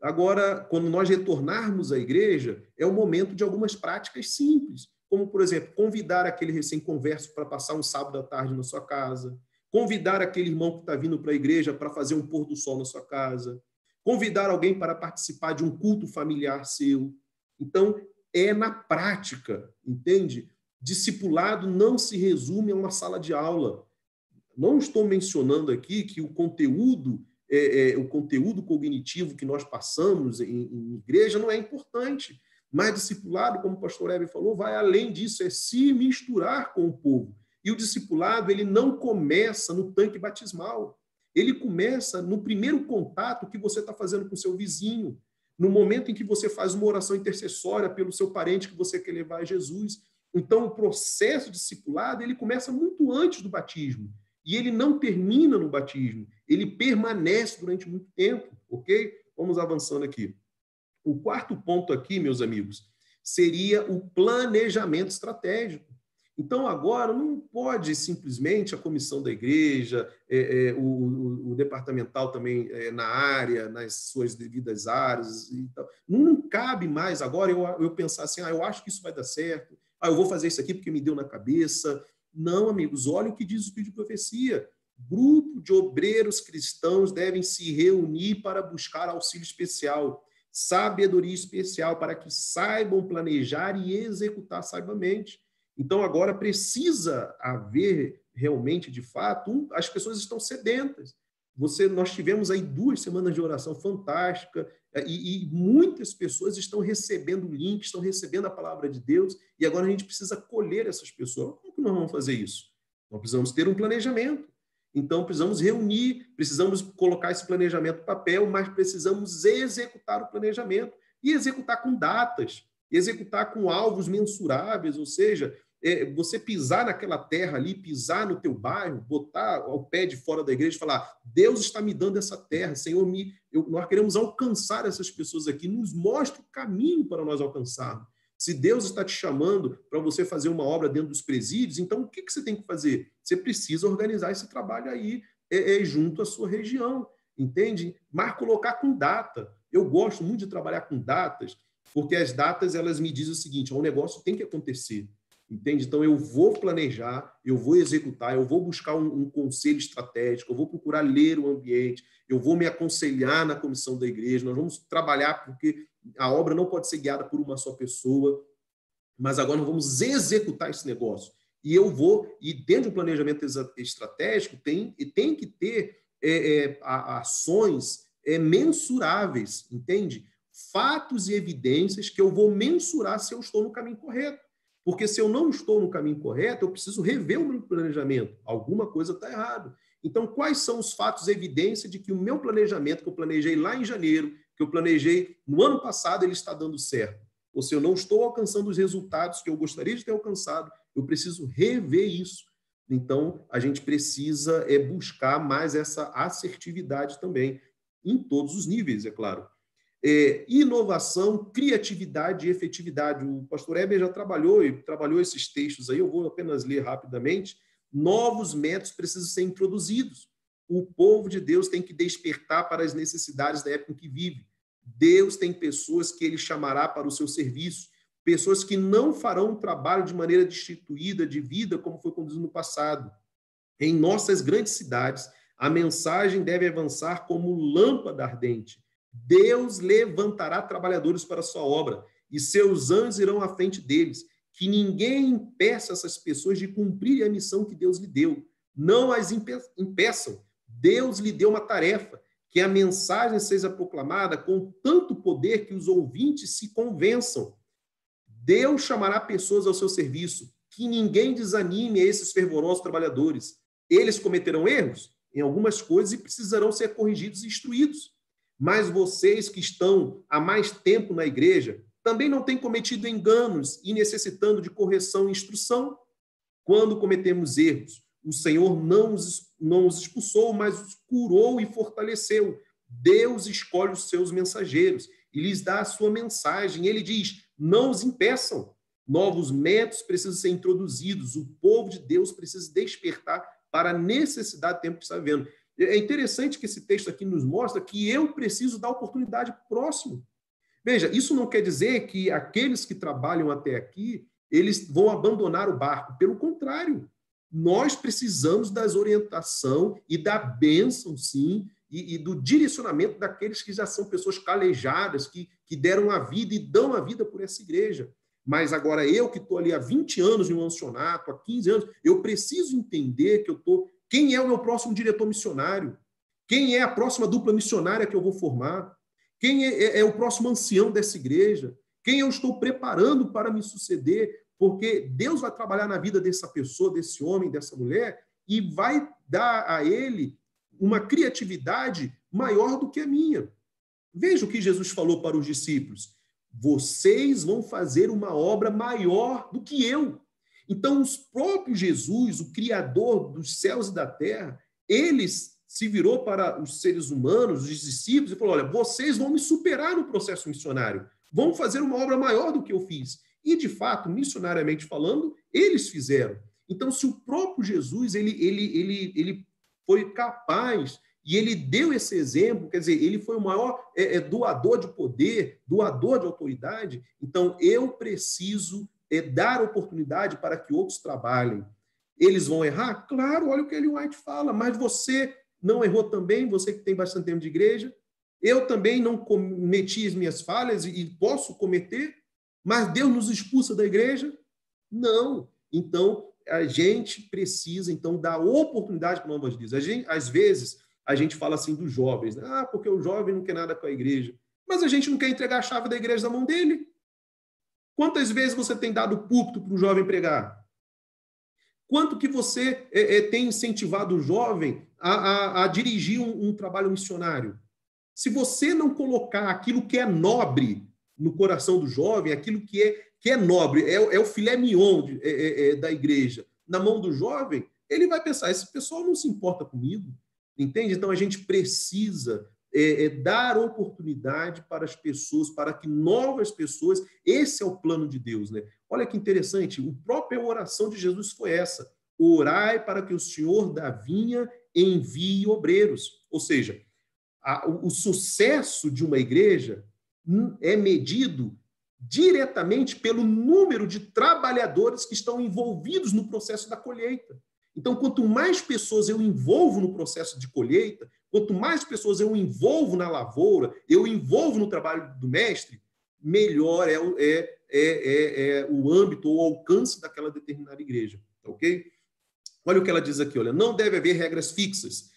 B: Agora, quando nós retornarmos à igreja, é o momento de algumas práticas simples, como, por exemplo, convidar aquele recém-converso para passar um sábado à tarde na sua casa, convidar aquele irmão que está vindo para a igreja para fazer um pôr do sol na sua casa, convidar alguém para participar de um culto familiar seu. Então, é na prática, entende? Discipulado não se resume a uma sala de aula. Não estou mencionando aqui que o conteúdo é, é, o conteúdo cognitivo que nós passamos em, em igreja não é importante. Mas discipulado, como o pastor Eben falou, vai além disso, é se misturar com o povo. E o discipulado, ele não começa no tanque batismal. Ele começa no primeiro contato que você está fazendo com seu vizinho, no momento em que você faz uma oração intercessória pelo seu parente que você quer levar a Jesus. Então, o processo discipulado, ele começa muito antes do batismo. E ele não termina no batismo ele permanece durante muito tempo, ok? Vamos avançando aqui. O quarto ponto aqui, meus amigos, seria o planejamento estratégico. Então, agora, não pode simplesmente a comissão da igreja, é, é, o, o, o, departamental também é, na área, nas suas devidas áreas e tal. Não cabe mais agora eu, eu pensar assim, ah, eu acho que isso vai dar certo, ah, eu vou fazer isso aqui porque me deu na cabeça. Não, amigos, olhem o que diz o vídeo de Profecia. Grupo de obreiros cristãos devem se reunir para buscar auxílio especial, sabedoria especial, para que saibam planejar e executar sabiamente. Então, agora precisa haver realmente, de fato, as pessoas estão sedentas. Você, nós tivemos aí duas semanas de oração fantástica eh, e, e, muitas pessoas estão recebendo o link, estão recebendo a palavra de Deus e agora a gente precisa colher essas pessoas. Como que nós vamos fazer isso? Nós precisamos ter um planejamento. Então, precisamos reunir, precisamos colocar esse planejamento no papel, mas precisamos executar o planejamento e executar com datas, executar com alvos mensuráveis, ou seja, é, você pisar naquela terra ali, pisar no teu bairro, botar ao pé de fora da igreja e falar: Deus está me dando essa terra, Senhor, me, eu, nós queremos alcançar essas pessoas aqui, nos mostre o caminho para nós alcançarmos. Se Deus está te chamando para você fazer uma obra dentro dos presídios, então o que, que você tem que fazer? Você precisa organizar esse trabalho aí é, é junto à sua região, entende? Mas colocar com data. Eu gosto muito de trabalhar com datas, porque as datas elas me dizem o seguinte: o um negócio tem que acontecer, entende? Então eu vou planejar, eu vou executar, eu vou buscar um, um conselho estratégico, eu vou procurar ler o ambiente, eu vou me aconselhar na comissão da igreja, nós vamos trabalhar porque a obra não pode ser guiada por uma só pessoa, mas agora nós vamos executar esse negócio. E eu vou, e dentro do planejamento estratégico, tem, tem que ter é, é, ações é, mensuráveis, entende? Fatos e evidências que eu vou mensurar se eu estou no caminho correto. Porque se eu não estou no caminho correto, eu preciso rever o meu planejamento. Alguma coisa está errada. Então, quais são os fatos e evidências de que o meu planejamento que eu planejei lá em janeiro, que eu planejei no ano passado, ele está dando certo. Ou se eu não estou alcançando os resultados que eu gostaria de ter alcançado, eu preciso rever isso. Então, a gente precisa é buscar mais essa assertividade também, em todos os níveis, é claro. É, inovação, criatividade e efetividade. O pastor Heber já trabalhou e trabalhou esses textos aí, eu vou apenas ler rapidamente. Novos métodos precisam ser introduzidos. O povo de Deus tem que despertar para as necessidades da época em que vive. Deus tem pessoas que ele chamará para o seu serviço, pessoas que não farão o trabalho de maneira destituída de vida, como foi conduzido no passado. Em nossas grandes cidades, a mensagem deve avançar como lâmpada ardente. Deus levantará trabalhadores para a sua obra, e seus anjos irão à frente deles. Que ninguém impeça essas pessoas de cumprir a missão que Deus lhe deu. Não as impeçam. Deus lhe deu uma tarefa que a mensagem seja proclamada com tanto poder que os ouvintes se convençam. Deus chamará pessoas ao seu serviço, que ninguém desanime esses fervorosos trabalhadores. Eles cometerão erros em algumas coisas e precisarão ser corrigidos e instruídos. Mas vocês que estão há mais tempo na igreja também não têm cometido enganos e necessitando de correção e instrução. Quando cometemos erros, o Senhor não os, não os expulsou, mas os curou e fortaleceu. Deus escolhe os seus mensageiros e lhes dá a sua mensagem. Ele diz: não os impeçam. Novos métodos precisam ser introduzidos. O povo de Deus precisa despertar para a necessidade do tempo que está vivendo. É, é interessante que esse texto aqui nos mostra que eu preciso dar oportunidade próximo. Veja, isso não quer dizer que aqueles que trabalham até aqui, eles vão abandonar o barco. Pelo contrário, nós precisamos das orientação e da bênção, sim, e, e, do direcionamento daqueles que já são pessoas calejadas, que, que deram a vida e dão a vida por essa igreja. Mas agora eu que estou ali há 20 anos em um ancionato, há 15 anos, eu preciso entender que eu estou. Quem é o meu próximo diretor missionário? Quem é a próxima dupla missionária que eu vou formar? Quem é, é, é o próximo ancião dessa igreja? Quem eu estou preparando para me suceder? porque Deus vai trabalhar na vida dessa pessoa, desse homem, dessa mulher, e vai dar a ele uma criatividade maior do que a minha. Veja o que Jesus falou para os discípulos: vocês vão fazer uma obra maior do que eu. Então, os próprios Jesus, o Criador dos céus e da terra, ele se virou para os seres humanos, os discípulos, e falou: olha, vocês vão me superar no processo missionário, vão fazer uma obra maior do que eu fiz. E, de fato, missionariamente falando, eles fizeram. Então, se o próprio Jesus ele, ele, ele, ele foi capaz e ele deu esse exemplo, quer dizer, ele foi o maior é, é, doador de poder, doador de autoridade, então eu preciso é, dar oportunidade para que outros trabalhem. Eles vão errar? Claro, olha o que Ellen White fala, mas você não errou também, você que tem bastante tempo de igreja. Eu também não cometi as minhas falhas e posso cometer, mas Deus nos expulsa da igreja? Não. Então, a gente precisa então dar oportunidade para o evangelismo. A gente, às vezes, a gente fala assim dos jovens, né? ah, porque o jovem não quer nada com a igreja. Mas a gente não quer entregar a chave da igreja na mão dele. Quantas vezes você tem dado púlpito para o jovem pregar? Quanto que você é, é, tem incentivado o jovem a, a, a dirigir um, um trabalho missionário? Se você não colocar aquilo que é nobre no coração do jovem aquilo que é, que é nobre, é, é o filé mignon de, é, é, é, da igreja. Na mão do jovem, ele vai pensar: esse pessoal não se importa comigo, entende? Então a gente precisa é, é, dar oportunidade para as pessoas, para que novas pessoas. Esse é o plano de Deus, né? Olha que interessante, a própria oração de Jesus foi essa: orai para que o Senhor da vinha envie obreiros. Ou seja, a, o, o, sucesso de uma igreja Hum, é medido diretamente pelo número de trabalhadores que estão envolvidos no processo da colheita. Então, quanto mais pessoas eu envolvo no processo de colheita, quanto mais pessoas eu envolvo na lavoura, eu envolvo no trabalho do mestre, melhor é, é, é, é, é o âmbito ou alcance daquela determinada igreja. Tá ok? Olha o que ela diz aqui: olha, não deve haver regras fixas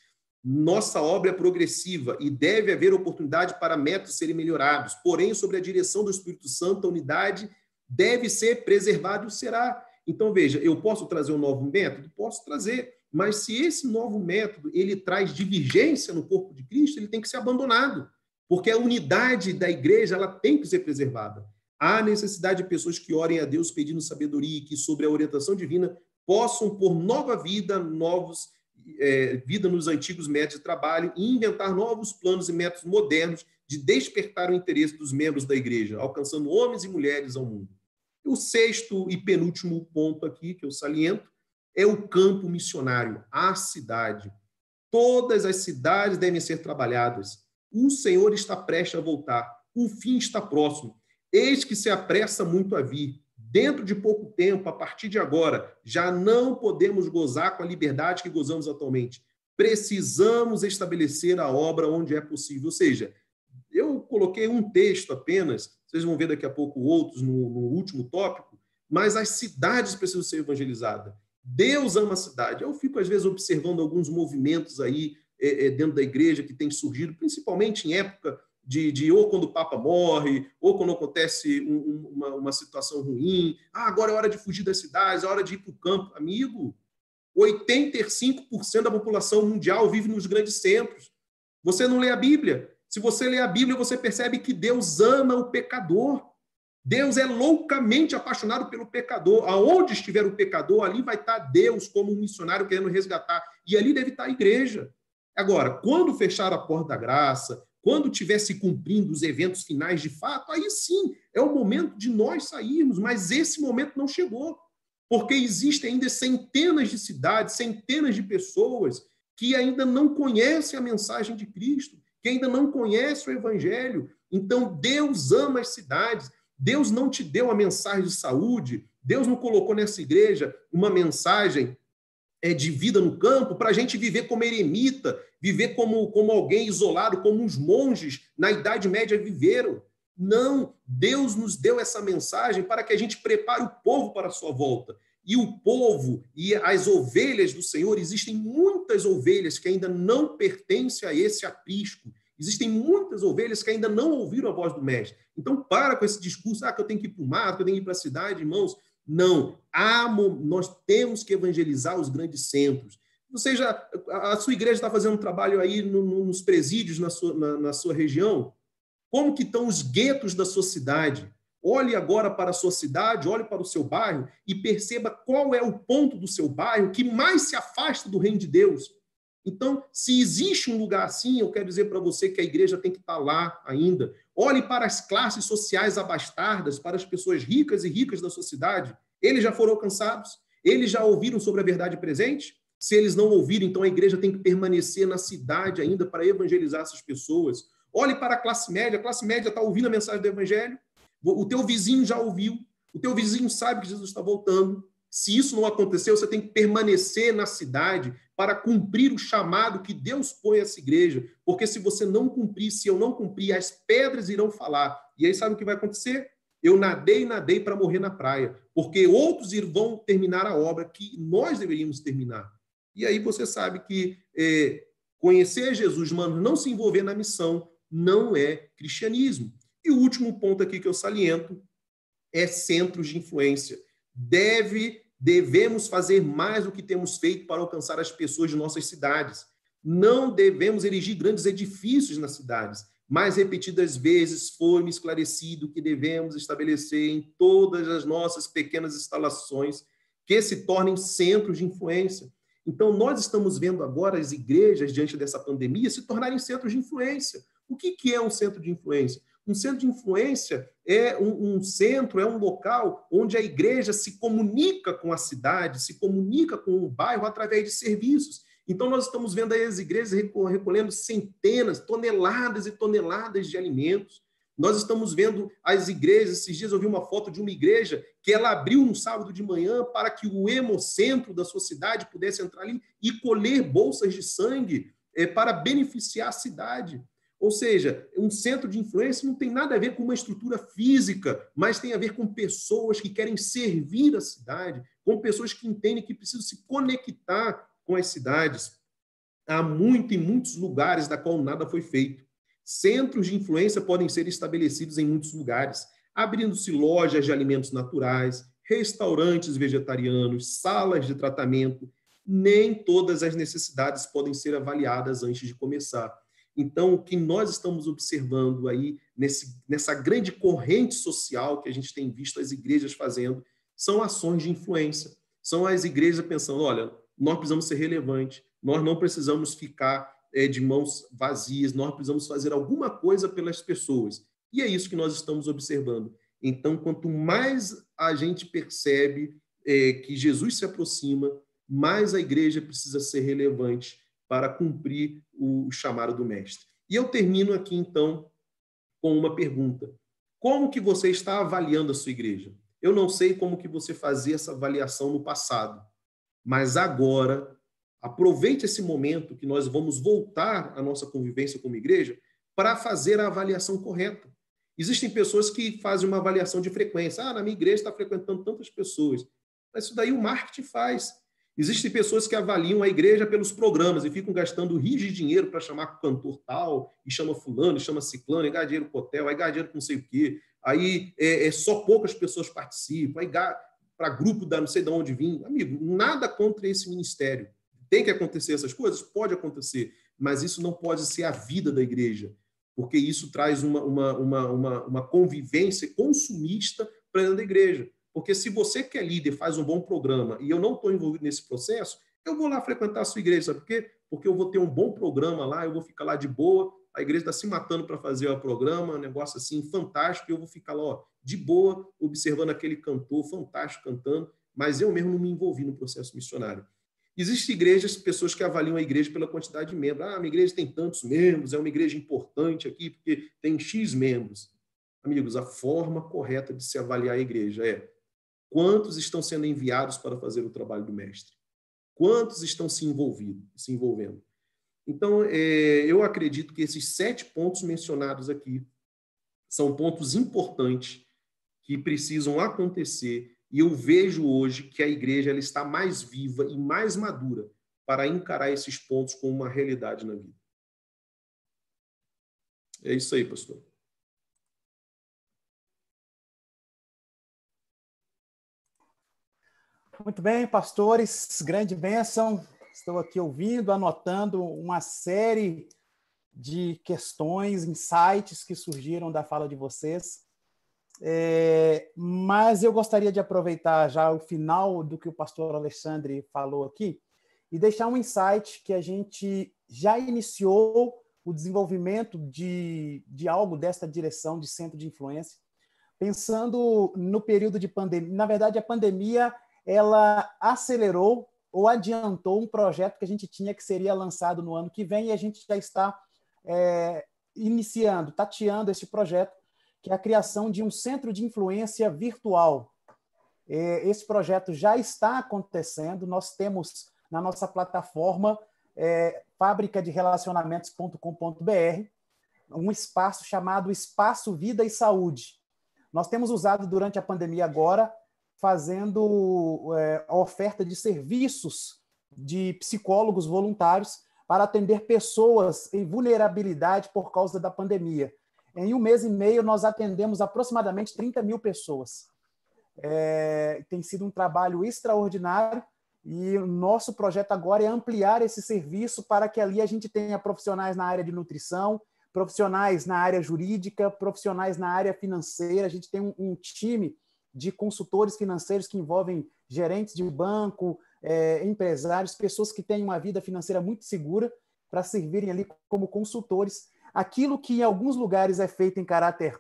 B: nossa obra é progressiva e deve haver oportunidade para métodos serem melhorados. Porém, sobre a direção do Espírito Santo, a unidade deve ser preservada e será. Então, veja, eu posso trazer um novo método? Posso trazer. Mas se esse novo método ele traz divergência no corpo de Cristo, ele tem que ser abandonado. Porque a unidade da igreja ela tem que ser preservada. Há necessidade de pessoas que orem a Deus pedindo sabedoria e que, sobre a orientação divina, possam pôr nova vida, novos é, vida nos antigos métodos de trabalho e inventar novos planos e métodos modernos de despertar o interesse dos membros da igreja, alcançando homens e mulheres ao mundo. O sexto e penúltimo ponto aqui que eu saliento é o campo missionário, a cidade. Todas as cidades devem ser trabalhadas. O Senhor está prestes a voltar. O fim está próximo. Eis que se apressa muito a vir. Dentro de pouco tempo, a partir de agora, já não podemos gozar com a liberdade que gozamos atualmente. Precisamos estabelecer a obra onde é possível. Ou seja, eu coloquei um texto apenas, vocês vão ver daqui a pouco outros no, no último tópico, mas as cidades precisam ser evangelizadas. Deus ama a cidade. Eu fico, às vezes, observando alguns movimentos aí é, é, dentro da igreja que têm surgido, principalmente em época de, de ou quando o Papa morre, ou quando acontece um, um, uma, uma situação ruim. Ah, agora é hora de fugir das cidades, é hora de ir para o campo. Amigo, 85% da população mundial vive nos grandes centros. Você não lê a Bíblia. Se você lê a Bíblia, você percebe que Deus ama o pecador. Deus é loucamente apaixonado pelo pecador. Aonde estiver o pecador, ali vai estar Deus como um missionário querendo resgatar. E ali deve estar a igreja. Agora, quando fechar a porta da graça, quando tivesse se cumprindo os eventos finais de fato, aí sim é o momento de nós sairmos, mas esse momento não chegou, porque existem ainda centenas de cidades, centenas de pessoas que ainda não conhecem a mensagem de Cristo, que ainda não conhecem o Evangelho. Então, Deus ama as cidades. Deus não te deu a mensagem de saúde, Deus não colocou nessa igreja uma mensagem é, de vida no campo para a gente viver como eremita viver como, como alguém isolado, como os monges na Idade Média viveram. Não, Deus nos deu essa mensagem para que a gente prepare o povo para a sua volta. E o povo e as ovelhas do Senhor, existem muitas ovelhas que ainda não pertencem a esse aprisco. Existem muitas ovelhas que ainda não ouviram a voz do mestre. Então, para com esse discurso, ah, que eu tenho que ir para o mar, que eu tenho que ir para a cidade, irmãos. Não, amo nós temos que evangelizar os grandes centros. Ou seja, a, sua igreja está fazendo um trabalho aí no, no, nos presídios na sua, na, na sua região. Como que estão os guetos da sua cidade? Olhe agora para a sua cidade, olhe para o seu bairro e perceba qual é o ponto do seu bairro que mais se afasta do reino de Deus. Então, se existe um lugar assim, eu quero dizer para você que a igreja tem que estar tá lá ainda. Olhe para as classes sociais abastardas, para as pessoas ricas e ricas da sociedade. Eles já foram alcançados? Eles já ouviram sobre a verdade presente? Se eles não ouvirem, então a igreja tem que permanecer na cidade ainda para evangelizar essas pessoas. Olhe para a classe média, a classe média está ouvindo a mensagem do evangelho, o teu vizinho já ouviu, o teu vizinho sabe que Jesus está voltando. Se isso não aconteceu, você tem que permanecer na cidade para cumprir o chamado que Deus põe a essa igreja. Porque se você não cumprir, se eu não cumprir, as pedras irão falar. E aí sabe o que vai acontecer? Eu nadei, nadei para morrer na praia. Porque outros vão terminar a obra que nós deveríamos terminar. E aí você sabe que é, conhecer Jesus, mano, não se envolver na missão, não é cristianismo. E o último ponto aqui que eu saliento é centros de influência. Deve, devemos fazer mais do que temos feito para alcançar as pessoas de nossas cidades. Não devemos erigir grandes edifícios nas cidades, mas repetidas vezes foi-me esclarecido que devemos estabelecer em todas as nossas pequenas instalações que se tornem centros de influência. Então, nós estamos vendo agora as igrejas, diante dessa pandemia, se tornarem centros de influência. O que, que é um centro de influência? Um centro de influência é um, um, centro, é um local onde a igreja se comunica com a cidade, se comunica com o bairro através de serviços. Então, nós estamos vendo aí as igrejas recolhendo centenas, toneladas e toneladas de alimentos. Nós estamos vendo as igrejas. Esses dias eu vi uma foto de uma igreja que ela abriu no sábado de manhã para que o hemocentro da sua cidade pudesse entrar ali e colher bolsas de sangue é, para beneficiar a cidade. Ou seja, um centro de influência não tem nada a ver com uma estrutura física, mas tem a ver com pessoas que querem servir a cidade, com pessoas que entendem que precisam se conectar com as cidades. Há muito e muitos lugares da qual nada foi feito. Centros de influência podem ser estabelecidos em muitos lugares, abrindo-se lojas de alimentos naturais, restaurantes vegetarianos, salas de tratamento. Nem todas as necessidades podem ser avaliadas antes de começar. Então, o que nós estamos observando aí nesse, nessa grande corrente social que a gente tem visto as igrejas fazendo são ações de influência. São as igrejas pensando: olha, nós precisamos ser relevantes, nós não precisamos ficar é, de mãos vazias, nós precisamos fazer alguma coisa pelas pessoas. E é isso que nós estamos observando. Então, quanto mais a gente percebe é, que Jesus se aproxima, mais a igreja precisa ser relevante para cumprir o chamado do mestre. E eu termino aqui então com uma pergunta: como que você está avaliando a sua igreja? Eu não sei como que você fazia essa avaliação no passado, mas agora Aproveite esse momento que nós vamos voltar à nossa convivência como igreja para fazer a avaliação correta. Existem pessoas que fazem uma avaliação de frequência. Ah, na minha igreja está frequentando tantas pessoas. Mas isso daí o marketing faz. Existem pessoas que avaliam a igreja pelos programas e ficam gastando rios de dinheiro para chamar cantor tal, e chama fulano, e chama ciclano, e gasta dinheiro com hotel, aí gasta dinheiro com não sei o quê, aí é, é só poucas pessoas participam, aí para grupo da não sei de onde vim. Amigo, nada contra esse ministério. Tem que acontecer essas coisas? Pode acontecer, mas isso não pode ser a vida da igreja, porque isso traz uma, uma, uma, uma, uma convivência consumista para dentro da igreja. Porque se você que é líder faz um bom programa e eu não estou envolvido nesse processo, eu vou lá frequentar a sua igreja, sabe por quê? Porque eu vou ter um bom programa lá, eu vou ficar lá de boa, a igreja está se matando para fazer o programa, um negócio assim fantástico, eu vou ficar lá ó, de boa, observando aquele cantor fantástico cantando, mas eu mesmo não me envolvi no processo missionário. Existem igrejas, pessoas que avaliam a igreja pela quantidade de membros. Ah, minha igreja tem tantos membros, é uma igreja importante aqui porque tem X membros. Amigos, a forma correta de se avaliar a igreja é quantos estão sendo enviados para fazer o trabalho do mestre? Quantos estão se, envolvido, se envolvendo? Então, é, eu acredito que esses sete pontos mencionados aqui são pontos importantes que precisam acontecer e eu vejo hoje que a igreja ela está mais viva e mais madura para encarar esses pontos como uma realidade na vida. É isso aí, pastor.
A: Muito bem, pastores, grande bênção. Estou aqui ouvindo, anotando uma série de questões, insights que surgiram da fala de vocês. É, mas eu gostaria de aproveitar já o final do que o pastor Alexandre falou aqui e deixar um insight que a gente já iniciou o desenvolvimento de, de algo desta direção de centro de influência, pensando no período de pandemia. Na verdade, a pandemia ela acelerou ou adiantou um projeto que a gente tinha que seria lançado no ano que vem e a gente já está é, iniciando, tateando esse projeto que é a criação de um centro de influência virtual. É, esse projeto já está acontecendo, nós temos na nossa plataforma é, relacionamentoscombr um espaço chamado Espaço Vida e Saúde. Nós temos usado durante a pandemia agora, fazendo é, a oferta de serviços de psicólogos voluntários para atender pessoas em vulnerabilidade por causa da pandemia. Em um mês e meio, nós atendemos aproximadamente 30 mil pessoas. É, tem sido um trabalho extraordinário e o nosso projeto agora é ampliar esse serviço para que ali a gente tenha profissionais na área de nutrição, profissionais na área jurídica, profissionais na área financeira. A gente tem um, um time de consultores financeiros que envolvem gerentes de banco, é, empresários, pessoas que têm uma vida financeira muito segura para servirem ali como consultores aquilo que em alguns lugares é feito em caráter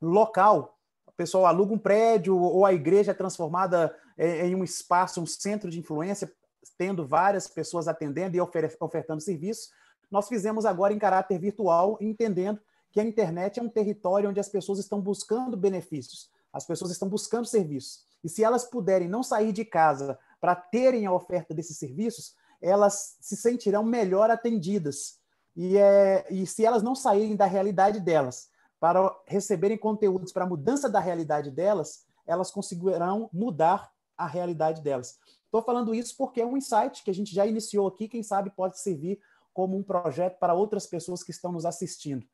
A: local, o pessoal aluga um prédio ou a igreja é transformada em um espaço, um centro de influência, tendo várias pessoas atendendo e ofertando serviços. Nós fizemos agora em caráter virtual, entendendo que a internet é um território onde as pessoas estão buscando benefícios, as pessoas estão buscando serviços. E se elas puderem não sair de casa para terem a oferta desses serviços, elas se sentirão melhor atendidas e, é, e se elas não saírem da realidade delas para receberem conteúdos para a mudança da realidade delas, elas conseguirão mudar a realidade delas. Estou falando isso porque é um insight que a gente já iniciou aqui, quem sabe pode servir como um projeto para outras pessoas que estão nos assistindo.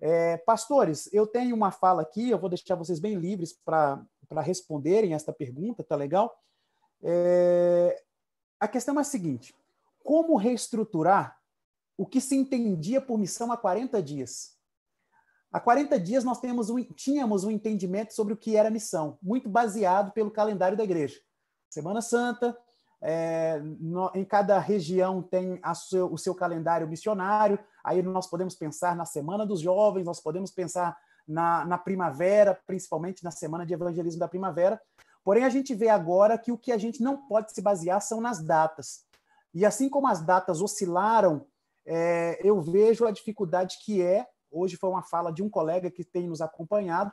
A: É, pastores, eu tenho uma fala aqui, eu vou deixar vocês bem livres para responderem esta pergunta, tá legal? É, a questão é a seguinte: como reestruturar o que se entendia por missão há 40 dias. Há 40 dias nós um, tínhamos um entendimento sobre o que era missão, muito baseado pelo calendário da igreja. Semana Santa, é, no, em cada região tem seu, o seu calendário missionário, aí nós podemos pensar na Semana dos Jovens, nós podemos pensar na, na, primavera, principalmente na Semana de Evangelismo da Primavera. Porém, a gente vê agora que o que a gente não pode se basear são nas datas. E assim como as datas oscilaram é, eu vejo a dificuldade que é. Hoje foi uma fala de um colega que tem nos acompanhado.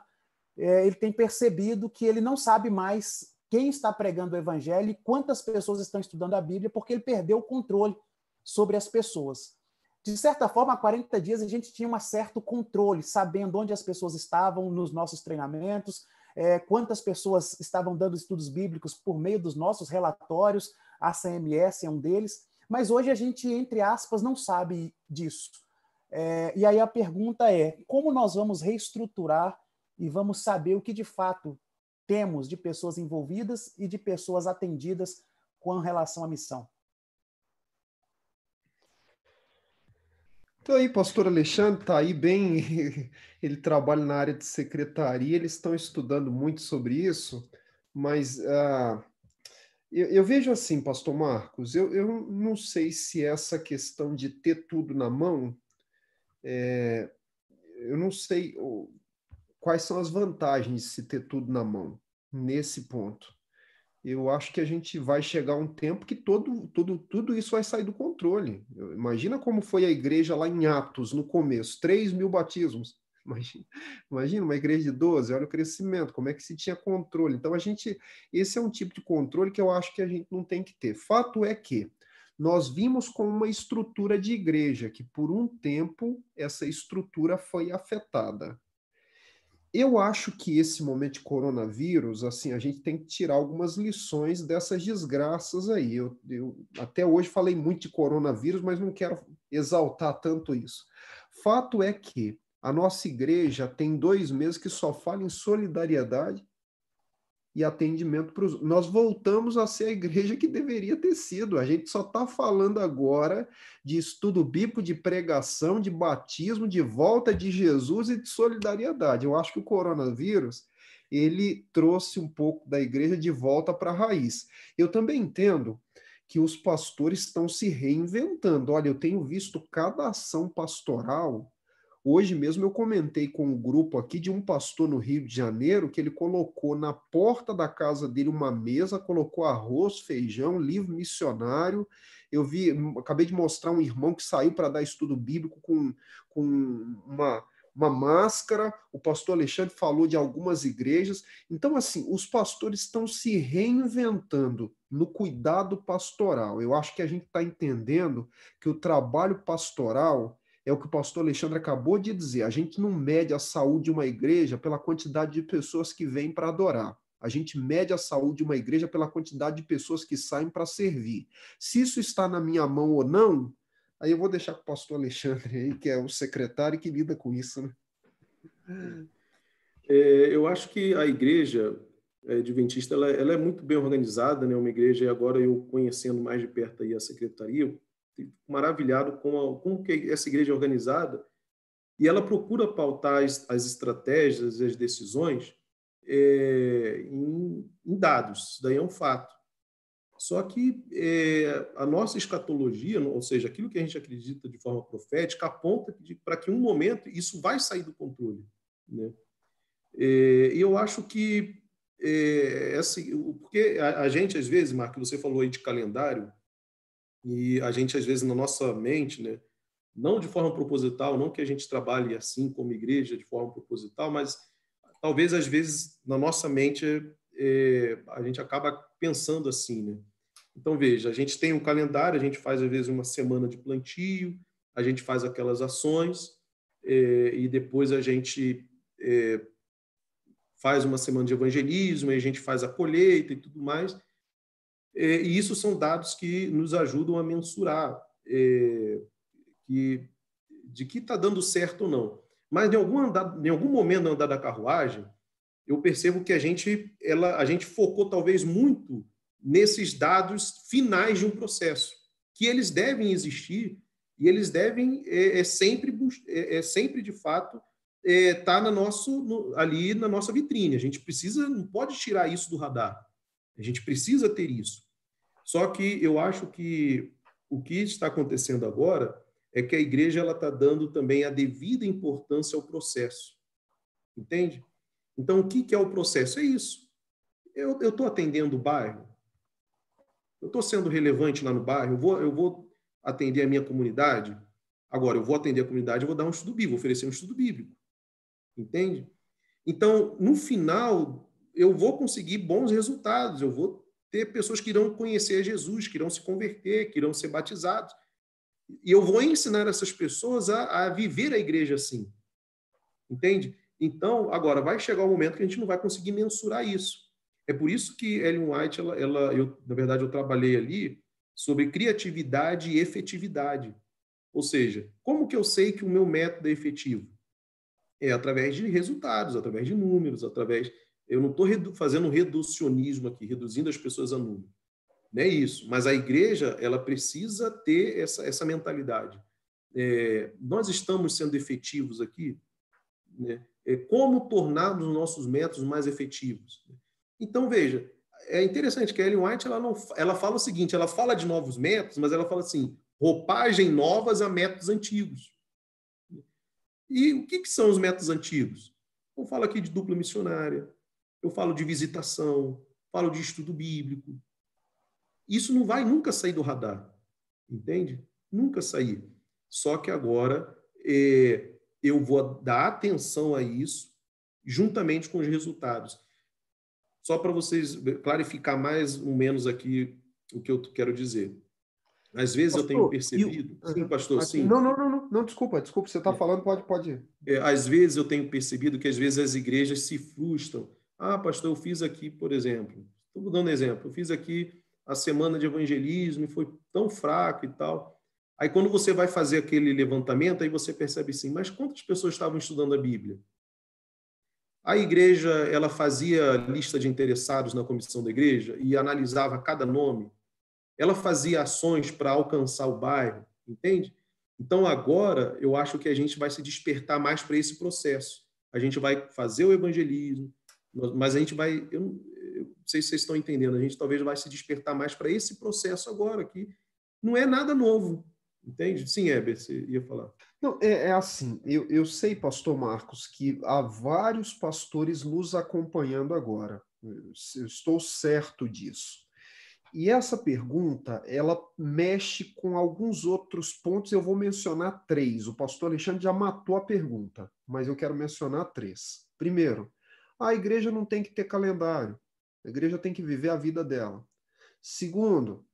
A: É, ele tem percebido que ele não sabe mais quem está pregando o evangelho e quantas pessoas estão estudando a Bíblia, porque ele perdeu o controle sobre as pessoas. De certa forma, há 40 dias a gente tinha um certo controle, sabendo onde as pessoas estavam nos nossos treinamentos, é, quantas pessoas estavam dando estudos bíblicos por meio dos nossos relatórios, a CMS é um deles. Mas hoje a gente, entre aspas, não sabe disso. É, e aí a pergunta é: como nós vamos reestruturar e vamos saber o que de fato temos de pessoas envolvidas e de pessoas atendidas com relação à missão?
C: Então aí, pastor Alexandre está aí bem, ele trabalha na área de secretaria, eles estão estudando muito sobre isso, mas uh, eu, eu, vejo assim, Pastor Marcos, eu, eu não sei se essa questão de ter tudo na mão, é, eu não sei o, quais são as vantagens de se ter tudo na mão nesse ponto. Eu acho que a gente vai chegar um tempo que todo, todo, tudo isso vai sair do controle. imagina como foi a igreja lá em Atos, no começo: 3 mil batismos. Imagina, imagina uma igreja de 12, olha o crescimento, como é que se tinha controle. Então, a gente, esse é um tipo de controle que eu acho que a gente não tem que ter. Fato é que nós vimos com uma estrutura de igreja que, por um tempo, essa estrutura foi afetada. Eu acho que esse momento de coronavírus, assim, a gente tem que tirar algumas lições dessas desgraças aí. Eu, eu até hoje falei muito de coronavírus, mas não quero exaltar tanto isso. Fato é que a nossa igreja tem dois meses que só fala em solidariedade e atendimento para os. Nós voltamos a ser a igreja que deveria ter sido. A gente só está falando agora de estudo bíblico, de pregação, de batismo, de volta de Jesus e de solidariedade. Eu acho que o coronavírus ele trouxe um pouco da igreja de volta para a raiz. Eu também entendo que os pastores estão se reinventando. Olha, eu tenho visto cada ação pastoral Hoje mesmo eu comentei com um grupo aqui de um pastor no Rio de Janeiro que ele colocou na porta da casa dele uma mesa, colocou arroz, feijão, livro missionário. Eu vi, acabei de mostrar um irmão que saiu para dar estudo bíblico com, com uma uma máscara. O pastor Alexandre falou de algumas igrejas. Então, assim, os pastores estão se reinventando no cuidado pastoral. Eu acho que a gente está entendendo que o trabalho pastoral é o que o pastor Alexandre acabou de dizer. A gente não mede a saúde de uma igreja pela quantidade de pessoas que vêm para adorar. A gente mede a saúde de uma igreja pela quantidade de pessoas que saem para servir. Se isso está na minha mão ou não, aí eu vou deixar com o pastor Alexandre aí, que é o secretário que lida com isso. Né?
B: É, eu acho que a igreja é, adventista ela, ela, é muito bem organizada, né? É uma igreja agora eu conhecendo mais de perto aí a secretaria, maravilhado com a, como que essa igreja é organizada e ela procura pautar as, as estratégias e as decisões é, em, em, dados. Isso daí é um fato. Só que é, a nossa escatologia, ou seja, aquilo que a gente acredita de forma profética, aponta para que, um momento, isso vai sair do controle. Né? É, eu acho que é, essa, assim, porque a, a, gente, às vezes, Marco, você falou aí de calendário, e a gente, às vezes, na nossa mente, né, não de forma proposital, não que a gente trabalhe assim como igreja de forma proposital, mas talvez, às vezes, na nossa mente, é, a gente acaba pensando assim. Né? Então, veja, a gente tem um calendário, a gente faz, às vezes, uma semana de plantio, a gente faz aquelas ações é, e depois a gente é, faz uma semana de evangelismo, e a gente faz a colheita e tudo mais. É, e isso são dados que nos ajudam a mensurar é, que, de que está dando certo ou não. Mas em algum, andar, em algum momento da andar da carruagem, eu percebo que a gente, ela, a gente focou talvez muito nesses dados finais de um processo, que eles devem existir e eles devem é, é sempre, é, é, sempre de fato estar é, tá na nosso, no, ali na nossa vitrine. A gente precisa, não pode tirar isso do radar. A gente precisa ter isso. Só que eu acho que o que está acontecendo agora é que a igreja ela está dando também a devida importância ao processo, entende? Então, o que, é o processo? É isso. Eu estou atendendo o bairro, eu estou sendo relevante lá no bairro, eu vou, eu vou atender a minha comunidade. Agora, eu vou atender a comunidade, eu vou dar um estudo bíblico, oferecer um estudo bíblico, entende? Então, no final, eu vou conseguir bons resultados, eu vou ter pessoas que irão conhecer Jesus, que irão se converter, que irão ser batizados. E eu vou ensinar essas pessoas a, a viver a igreja assim. Entende? Então, agora, vai chegar o um momento que a gente não vai conseguir mensurar isso. É por isso que Ellen White, ela, ela, eu, na verdade, eu trabalhei ali sobre criatividade e efetividade. Ou seja, como que eu sei que o meu método é efetivo? É através de resultados, através de números, através eu não estou redu fazendo um reducionismo aqui, reduzindo as pessoas a número. Não é isso. Mas a igreja, ela precisa ter essa, essa mentalidade. É, nós estamos sendo efetivos aqui? Né? É, como tornar os nossos métodos mais efetivos? Então, veja, é interessante que a Ellen White ela, não, ela fala o seguinte: ela fala de novos métodos, mas ela fala assim, roupagem novas a métodos antigos. E o que, que são os métodos antigos? Eu falo aqui de dupla missionária, eu falo de visitação, falo de estudo bíblico. Isso não vai nunca sair do radar, entende? Nunca sair. Só que agora é, eu vou dar atenção a isso, juntamente com os resultados. Só para vocês clarificar mais ou menos aqui o que eu quero dizer. Às vezes pastor, eu tenho percebido. Eu... Sim, pastor, sim. Não,
C: não, não, não, não desculpa, desculpa, você está é. falando, pode, pode.
B: É, às vezes eu tenho percebido que às vezes as igrejas se frustram ah, pastor, eu fiz aqui, por exemplo, estou dando exemplo, eu fiz aqui a semana de evangelismo e foi tão fraco e tal. Aí quando você vai fazer aquele levantamento, aí você percebe sim. mas quantas pessoas estavam estudando a Bíblia? A igreja, ela fazia lista de interessados na comissão da igreja e analisava cada nome. Ela fazia ações para alcançar o bairro, entende? Então agora eu acho que a gente vai se despertar mais para esse processo. A gente vai fazer o evangelismo, mas a gente vai, eu não, eu não sei se vocês estão entendendo, a gente talvez vai se
C: despertar mais para esse processo agora, que não é nada novo, entende? Sim, Heber, você ia falar. Não, é, é assim, eu, eu sei, pastor Marcos, que há vários pastores nos acompanhando agora, eu estou certo disso. E essa pergunta, ela mexe com alguns outros pontos, eu vou mencionar três. O pastor Alexandre já matou a pergunta, mas eu quero mencionar três. Primeiro, a igreja não tem que ter calendário. A igreja tem que viver a vida dela. Segundo,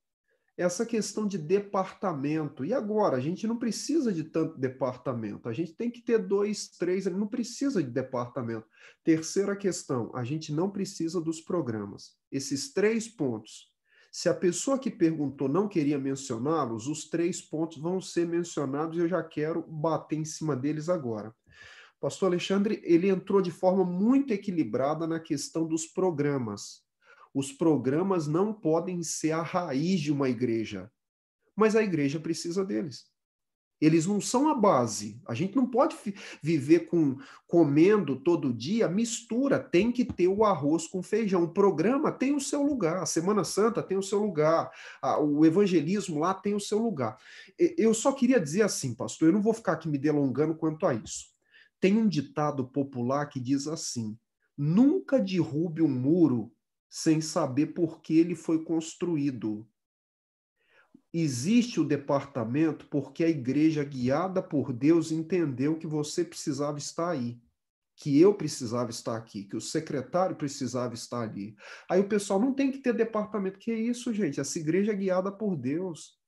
C: essa questão de departamento. E agora? A gente não precisa de tanto departamento. A gente tem que ter dois, três, não precisa de departamento. Terceira questão, a gente não precisa dos programas. Esses três pontos. Se a pessoa que perguntou não queria mencioná-los, os três pontos vão ser mencionados e eu já quero bater em cima deles agora pastor Alexandre, ele entrou de forma muito equilibrada na questão dos programas. Os programas não podem ser a raiz de uma igreja, mas a igreja precisa deles. Eles não são a base. A gente não pode viver com comendo todo dia, mistura, tem que ter o arroz com feijão. O programa tem o seu lugar, a Semana Santa tem o seu lugar, a, o evangelismo lá tem o seu lugar. Eu só queria dizer assim, pastor, eu não vou ficar aqui me delongando quanto a isso. Tem um ditado popular que diz assim: nunca derrube um muro sem saber por que ele foi construído. Existe o departamento porque a igreja guiada por Deus entendeu que você precisava estar aí, que eu precisava estar aqui, que o secretário precisava estar ali. Aí o pessoal não tem que ter departamento, que é isso, gente? Essa igreja é guiada por Deus.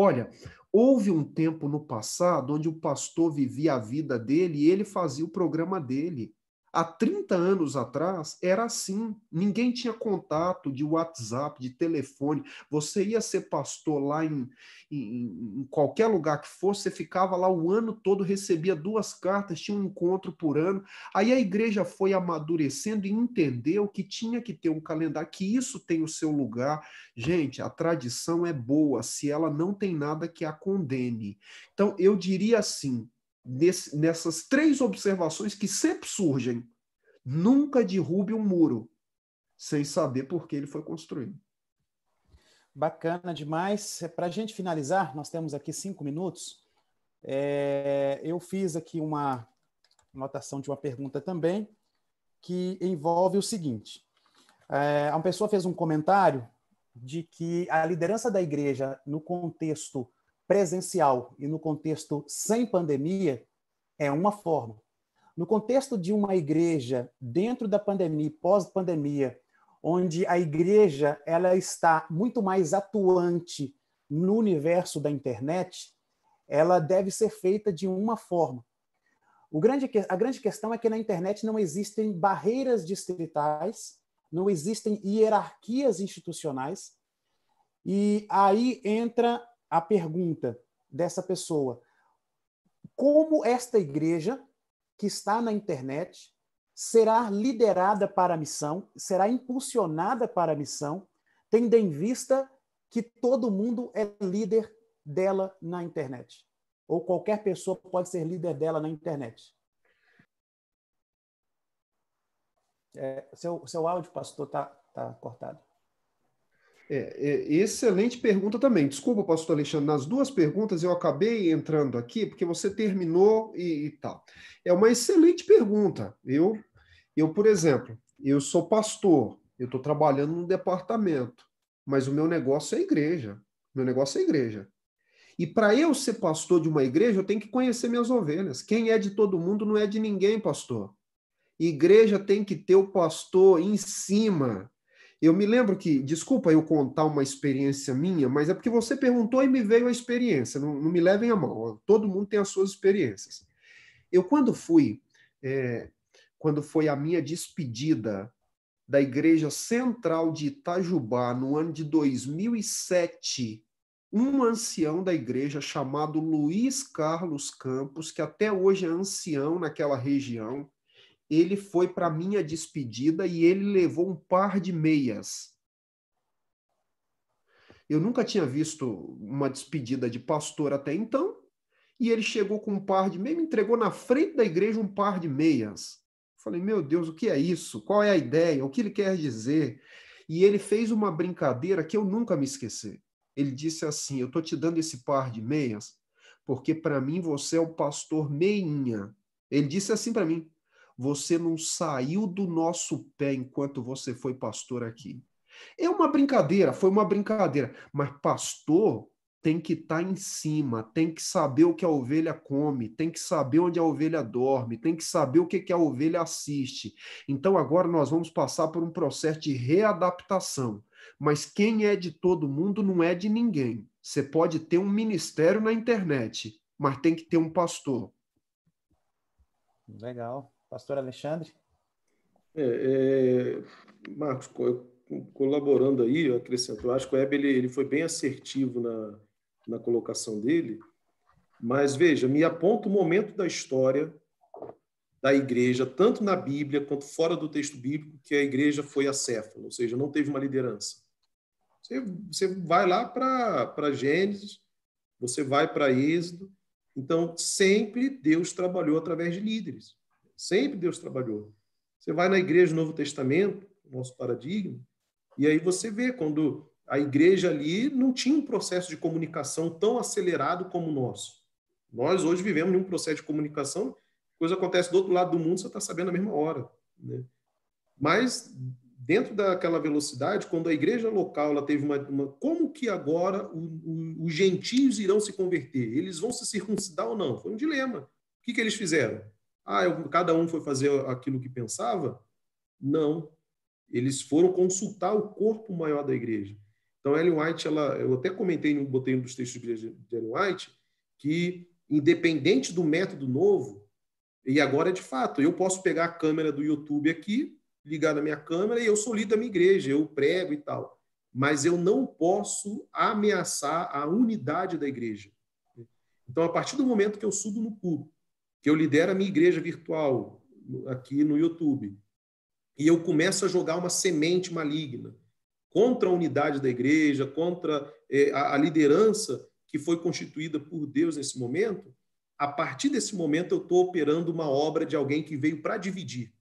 C: Olha, houve um tempo no passado onde o pastor vivia a vida dele e ele fazia o programa dele. Há 30 anos atrás era assim, ninguém tinha contato de WhatsApp, de telefone. Você ia ser pastor lá em, em, em, qualquer lugar que fosse, você ficava lá o ano todo, recebia duas cartas, tinha um encontro por ano. Aí a igreja foi amadurecendo e entendeu que tinha que ter um calendário, que isso tem o seu lugar. Gente, a tradição é boa se ela não tem nada que a condene. Então, eu diria assim: nesse, nessas três observações que sempre surgem.
A: Nunca derrube um muro sem saber por que ele foi construído. Bacana demais. Para a gente finalizar, nós temos aqui cinco minutos. É, eu fiz aqui uma anotação de uma pergunta também que envolve o seguinte: é, uma pessoa fez um comentário de que a liderança da igreja no contexto presencial e no contexto sem pandemia é uma forma. No contexto de uma igreja dentro da pandemia e pós-pandemia, onde a igreja ela está muito mais atuante no universo da internet, ela deve ser feita de uma forma. Grande, a grande questão é que na internet não existem barreiras distritais, não existem hierarquias institucionais, e aí entra a pergunta dessa pessoa: como esta igreja que está na internet será liderada para a missão, será impulsionada para a missão, tendo em vista que todo mundo é líder dela na internet? Ou qualquer pessoa pode ser líder dela na internet? É, seu, seu áudio, pastor, está tá cortado. É,
C: é, excelente pergunta também. Desculpa, pastor Alexandre, nas duas perguntas eu acabei entrando aqui porque você terminou e, e tal. É uma excelente pergunta. Eu, eu, por exemplo, eu sou pastor, eu estou trabalhando num departamento, mas o meu negócio é igreja. Meu negócio é igreja. E para eu ser pastor de uma igreja, eu tenho que conhecer minhas ovelhas. Quem é de todo mundo não é de ninguém, pastor. Igreja tem que ter o pastor em cima eu me lembro que, desculpa eu contar uma experiência minha, mas é porque você perguntou e me veio a experiência, não, não me levem a mão, todo mundo tem as suas experiências. Eu, quando fui, é, quando foi a minha despedida da Igreja Central de Itajubá, no ano de 2007, um ancião da igreja chamado Luiz Carlos Campos, que até hoje é ancião naquela região, ele foi para minha despedida e ele levou um par de meias. Eu nunca tinha visto uma despedida de pastor até então, e ele chegou com um par de meias, me entregou na frente da igreja um par de meias. Falei, meu Deus, o que é isso? Qual é a ideia? O que ele quer dizer? E ele fez uma brincadeira que eu nunca me esqueci. Ele disse assim: Eu estou te dando esse par de meias, porque para mim você é o pastor meinha. Ele disse assim para mim: você não saiu do nosso pé enquanto você foi pastor aqui. É uma brincadeira, foi uma brincadeira, mas pastor tem que estar tá em cima, tem que saber o que a ovelha come, tem que saber onde a ovelha dorme, tem que saber o que, que a ovelha assiste. Então agora nós vamos passar por um processo de readaptação. Mas quem é de todo mundo não é de ninguém. Você pode ter um ministério na internet, mas tem que ter um pastor. Legal. Pastor Alexandre?
B: É, é, Marcos, colaborando aí, eu acrescento, eu acho que o Heber ele, ele, foi bem assertivo na, na colocação dele, mas veja, me aponta o momento da história da igreja, tanto na Bíblia quanto fora do texto bíblico, que a igreja foi acéfala, ou seja, não teve uma liderança. Você, você vai lá para Gênesis, você vai para Êxodo, então sempre Deus trabalhou através de líderes. Sempre Deus trabalhou. Você vai na igreja do Novo Testamento, nosso paradigma, e aí você vê quando a igreja ali não tinha um processo de comunicação tão acelerado como o nosso. Nós hoje vivemos em um processo de comunicação, coisa acontece do outro lado do mundo, você está sabendo na mesma hora. Né? Mas dentro daquela velocidade, quando a igreja local ela teve uma, uma como que agora o, o, os gentios irão se converter? Eles vão se circuncidar ou não? Foi um dilema. O que, que eles fizeram? ah, eu, cada um foi fazer aquilo que pensava? Não. Eles foram consultar o corpo maior da igreja. Então, Ellen White, ela, eu até comentei, botei um dos textos de Ellen White, que independente do método novo, e agora é de fato, eu posso pegar a câmera do YouTube aqui, ligar na minha câmera e eu sou líder da minha igreja, eu prego e tal. Mas eu não posso ameaçar a unidade da igreja. Então, a partir do momento que eu subo no púlpito que eu lidero a minha igreja virtual aqui no YouTube. E eu começo a jogar uma semente maligna contra a unidade da igreja, contra eh, a, a liderança que foi constituída por Deus nesse momento. A partir desse momento, eu estou operando uma obra de alguém que veio para dividir.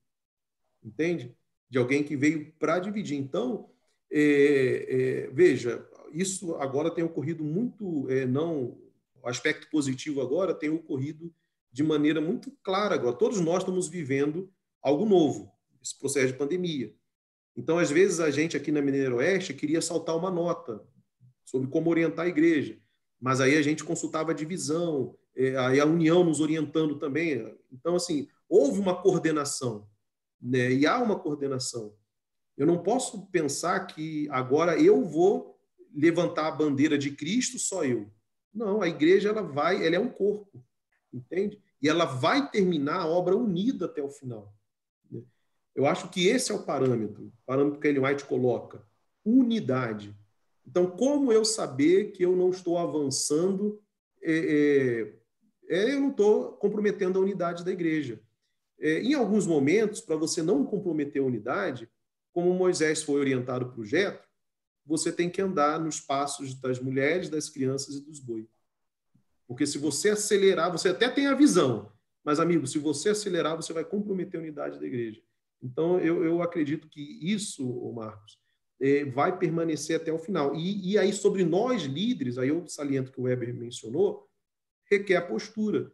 B: Entende? De alguém que veio para dividir. Então, eh, eh, veja, isso agora tem ocorrido muito, não o aspecto positivo agora tem ocorrido de maneira muito clara agora. Todos nós estamos vivendo algo novo, esse processo de pandemia. Então, às vezes, a gente aqui na Mineira Oeste queria saltar uma nota sobre como orientar a igreja, mas aí a gente consultava a divisão, é, aí a União nos orientando também. Então, assim, houve uma coordenação, né? e há uma coordenação. Eu não posso pensar que agora eu vou levantar a bandeira de Cristo só eu. Não, a igreja ela vai, ela é um corpo, entende? e ela vai terminar a obra unida até o final. Eu acho que esse é o parâmetro, o parâmetro que Ellen White coloca, unidade. Então, como eu saber que eu não estou avançando, é, é, é eu não estou comprometendo a unidade da igreja. É, em alguns momentos, para você não comprometer a unidade, como Moisés foi orientado para o projeto, você tem que andar nos passos das mulheres, das crianças e dos bois. Porque se você acelerar, você até tem a visão, mas, amigo, se você acelerar, você vai comprometer a unidade da igreja. Então, eu, eu acredito que isso, Marcos, é, vai permanecer até o final. E, e aí, sobre nós líderes, aí eu saliento que o Weber mencionou, requer postura.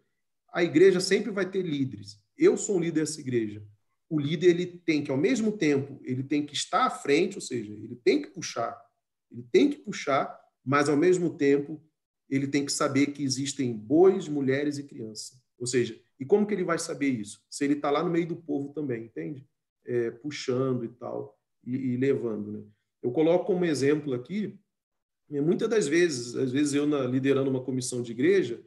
B: A igreja sempre vai ter líderes. Eu sou um líder dessa igreja. O líder ele tem que, ao mesmo tempo, ele tem que estar à frente, ou seja, ele tem que puxar, ele tem que puxar, mas ao mesmo tempo ele tem que saber que existem bois, mulheres e crianças. Ou seja, e como que ele vai saber isso? Se ele está lá no meio do povo também, entende? É, puxando e tal, e, e levando. Né? Eu coloco como exemplo aqui, é, muitas das vezes, às vezes eu na, liderando uma comissão de igreja,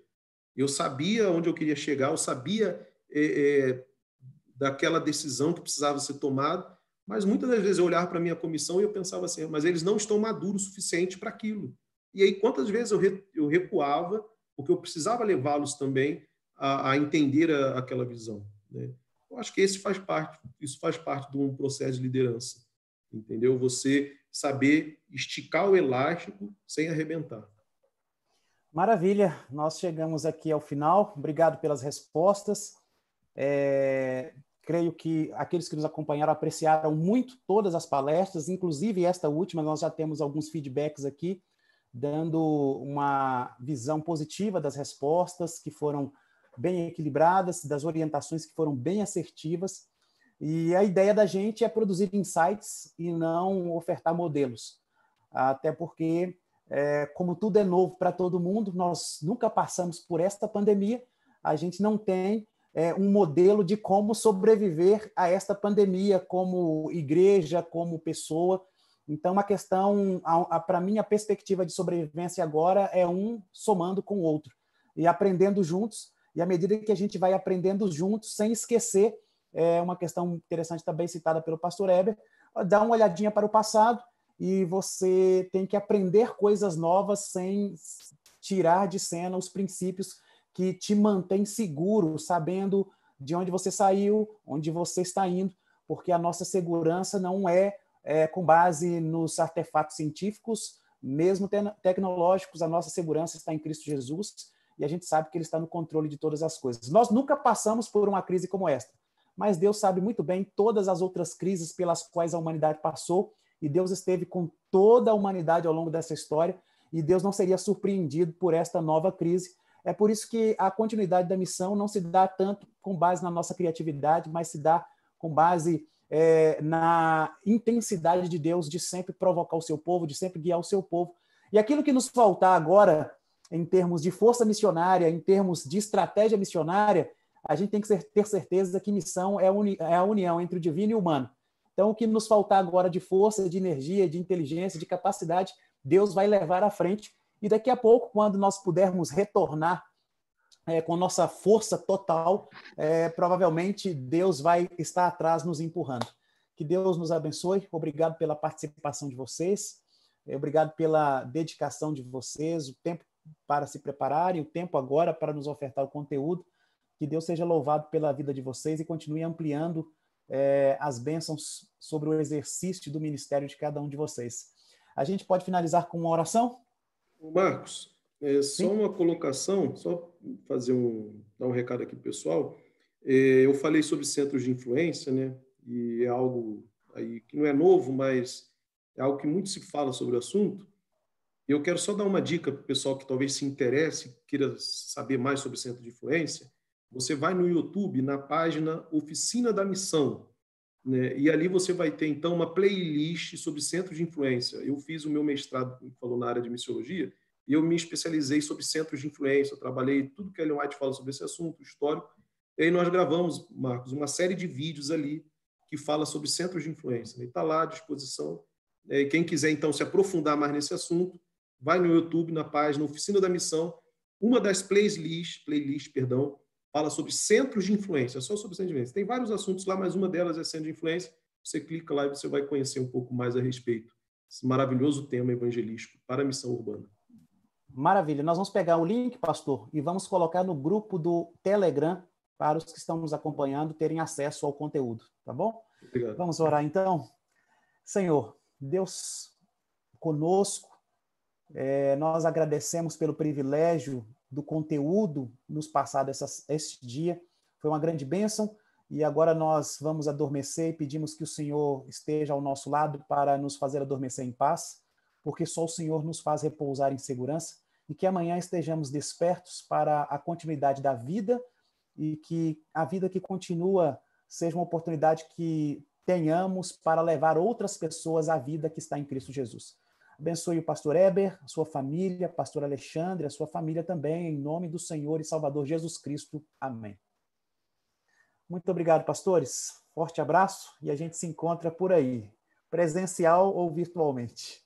B: eu sabia onde eu queria chegar, eu sabia é, é, daquela decisão que precisava ser tomada, mas muitas das vezes eu olhava para a minha comissão e eu pensava assim, mas eles não estão maduros o suficiente para aquilo. E aí, quantas vezes eu, re, eu recuava, porque eu precisava levá-los também a, a entender a, aquela visão. Né? Eu acho que esse faz parte, isso faz parte de um processo de liderança, entendeu? Você saber esticar o elástico sem arrebentar.
A: Maravilha, nós chegamos aqui ao final. Obrigado pelas respostas. É, creio que aqueles que nos acompanharam apreciaram muito todas as palestras, inclusive esta última. Nós já temos alguns feedbacks aqui dando uma visão positiva das respostas que foram bem equilibradas, das orientações que foram bem assertivas. E a ideia da gente é produzir insights e não ofertar modelos. Até porque, é, como tudo é novo para todo mundo, nós nunca passamos por esta pandemia, a gente não tem é, um modelo de como sobreviver a esta pandemia como igreja, como pessoa. Então, a questão, para mim, a perspectiva de sobrevivência agora é um somando com o outro e aprendendo juntos. E à medida que a gente vai aprendendo juntos, sem esquecer, é uma questão interessante também citada pelo pastor Eber, dá uma olhadinha para o passado e você tem que aprender coisas novas sem tirar de cena os princípios que te mantêm seguro, sabendo de onde você saiu, onde você está indo, porque a nossa segurança não é é, com base nos artefatos científicos, mesmo te tecnológicos, a nossa segurança está em Cristo Jesus e a gente sabe que Ele está no controle de todas as coisas. Nós nunca passamos por uma crise como esta, mas Deus sabe muito bem todas as outras crises pelas quais a humanidade passou e Deus esteve com toda a humanidade ao longo dessa história e Deus não seria surpreendido por esta nova crise. É por isso que a continuidade da missão não se dá tanto com base na nossa criatividade, mas se dá com base é, na intensidade de Deus de sempre provocar o seu povo, de sempre guiar o seu povo. E aquilo que nos faltar agora, em termos de força missionária, em termos de estratégia missionária, a gente tem que ter certeza que missão é, é, a união entre o divino e o humano. Então, o que nos faltar agora de força, de energia, de inteligência, de capacidade, Deus vai levar à frente. E daqui a pouco, quando nós pudermos retornar é, com nossa força total, é, provavelmente Deus vai estar atrás nos empurrando. Que Deus nos abençoe. Obrigado pela participação de vocês. É, obrigado pela dedicação de vocês, o tempo para se prepararem, o tempo agora para nos ofertar o conteúdo. Que Deus seja louvado pela vida de vocês e continue ampliando é, as bênçãos sobre o exercício do ministério de cada um de vocês. A gente pode finalizar com uma oração?
B: Marcos, é, só uma colocação, só fazer um, dar um recado aqui pessoal. É, eu falei sobre centros de influência, né? E é algo aí que não é novo, mas é algo que muito se fala sobre o assunto. E eu quero só dar uma dica para o pessoal que talvez se interesse, queira saber mais sobre centro de influência. Você vai no YouTube, na página Oficina da Missão, né? e ali você vai ter, então, uma playlist sobre centro de influência. Eu fiz o meu mestrado, falou, na área de missiologia, e eu me especializei sobre centros de influência, trabalhei tudo que a Ellen White fala sobre esse assunto, histórico, e aí nós gravamos, Marcos, uma série de vídeos ali que fala sobre centros de influência, né? está lá à disposição, é, quem quiser, então, se aprofundar mais nesse assunto, vai no YouTube, na página Oficina da Missão, uma das playlists, playlist, perdão, fala sobre centros de influência, só sobre centros de influência. Tem vários assuntos lá, mas uma delas é centro de influência. Você clica lá e você vai conhecer um pouco mais a respeito. Esse maravilhoso tema evangelístico
A: para a missão urbana. Maravilha. Nós vamos pegar o link, pastor, e vamos colocar no grupo do Telegram para os que estão nos acompanhando terem acesso ao conteúdo, tá bom? Obrigado. Vamos orar então. Senhor, Deus conosco, é, nós agradecemos pelo privilégio do conteúdo nos passado essa, este dia. Foi uma grande bênção e agora nós vamos adormecer e pedimos que o Senhor esteja ao nosso lado para nos fazer adormecer em paz, porque só o Senhor nos faz repousar em segurança e que amanhã estejamos despertos para a continuidade da vida e que a vida que continua seja uma oportunidade que tenhamos para levar outras pessoas à vida que está em Cristo Jesus. Abençoe o pastor Eber, a sua família, pastor Alexandre, a sua família também, em nome do Senhor e Salvador Jesus Cristo. Amém. Muito obrigado, pastores. Forte abraço e a gente se encontra por aí, presencial ou virtualmente.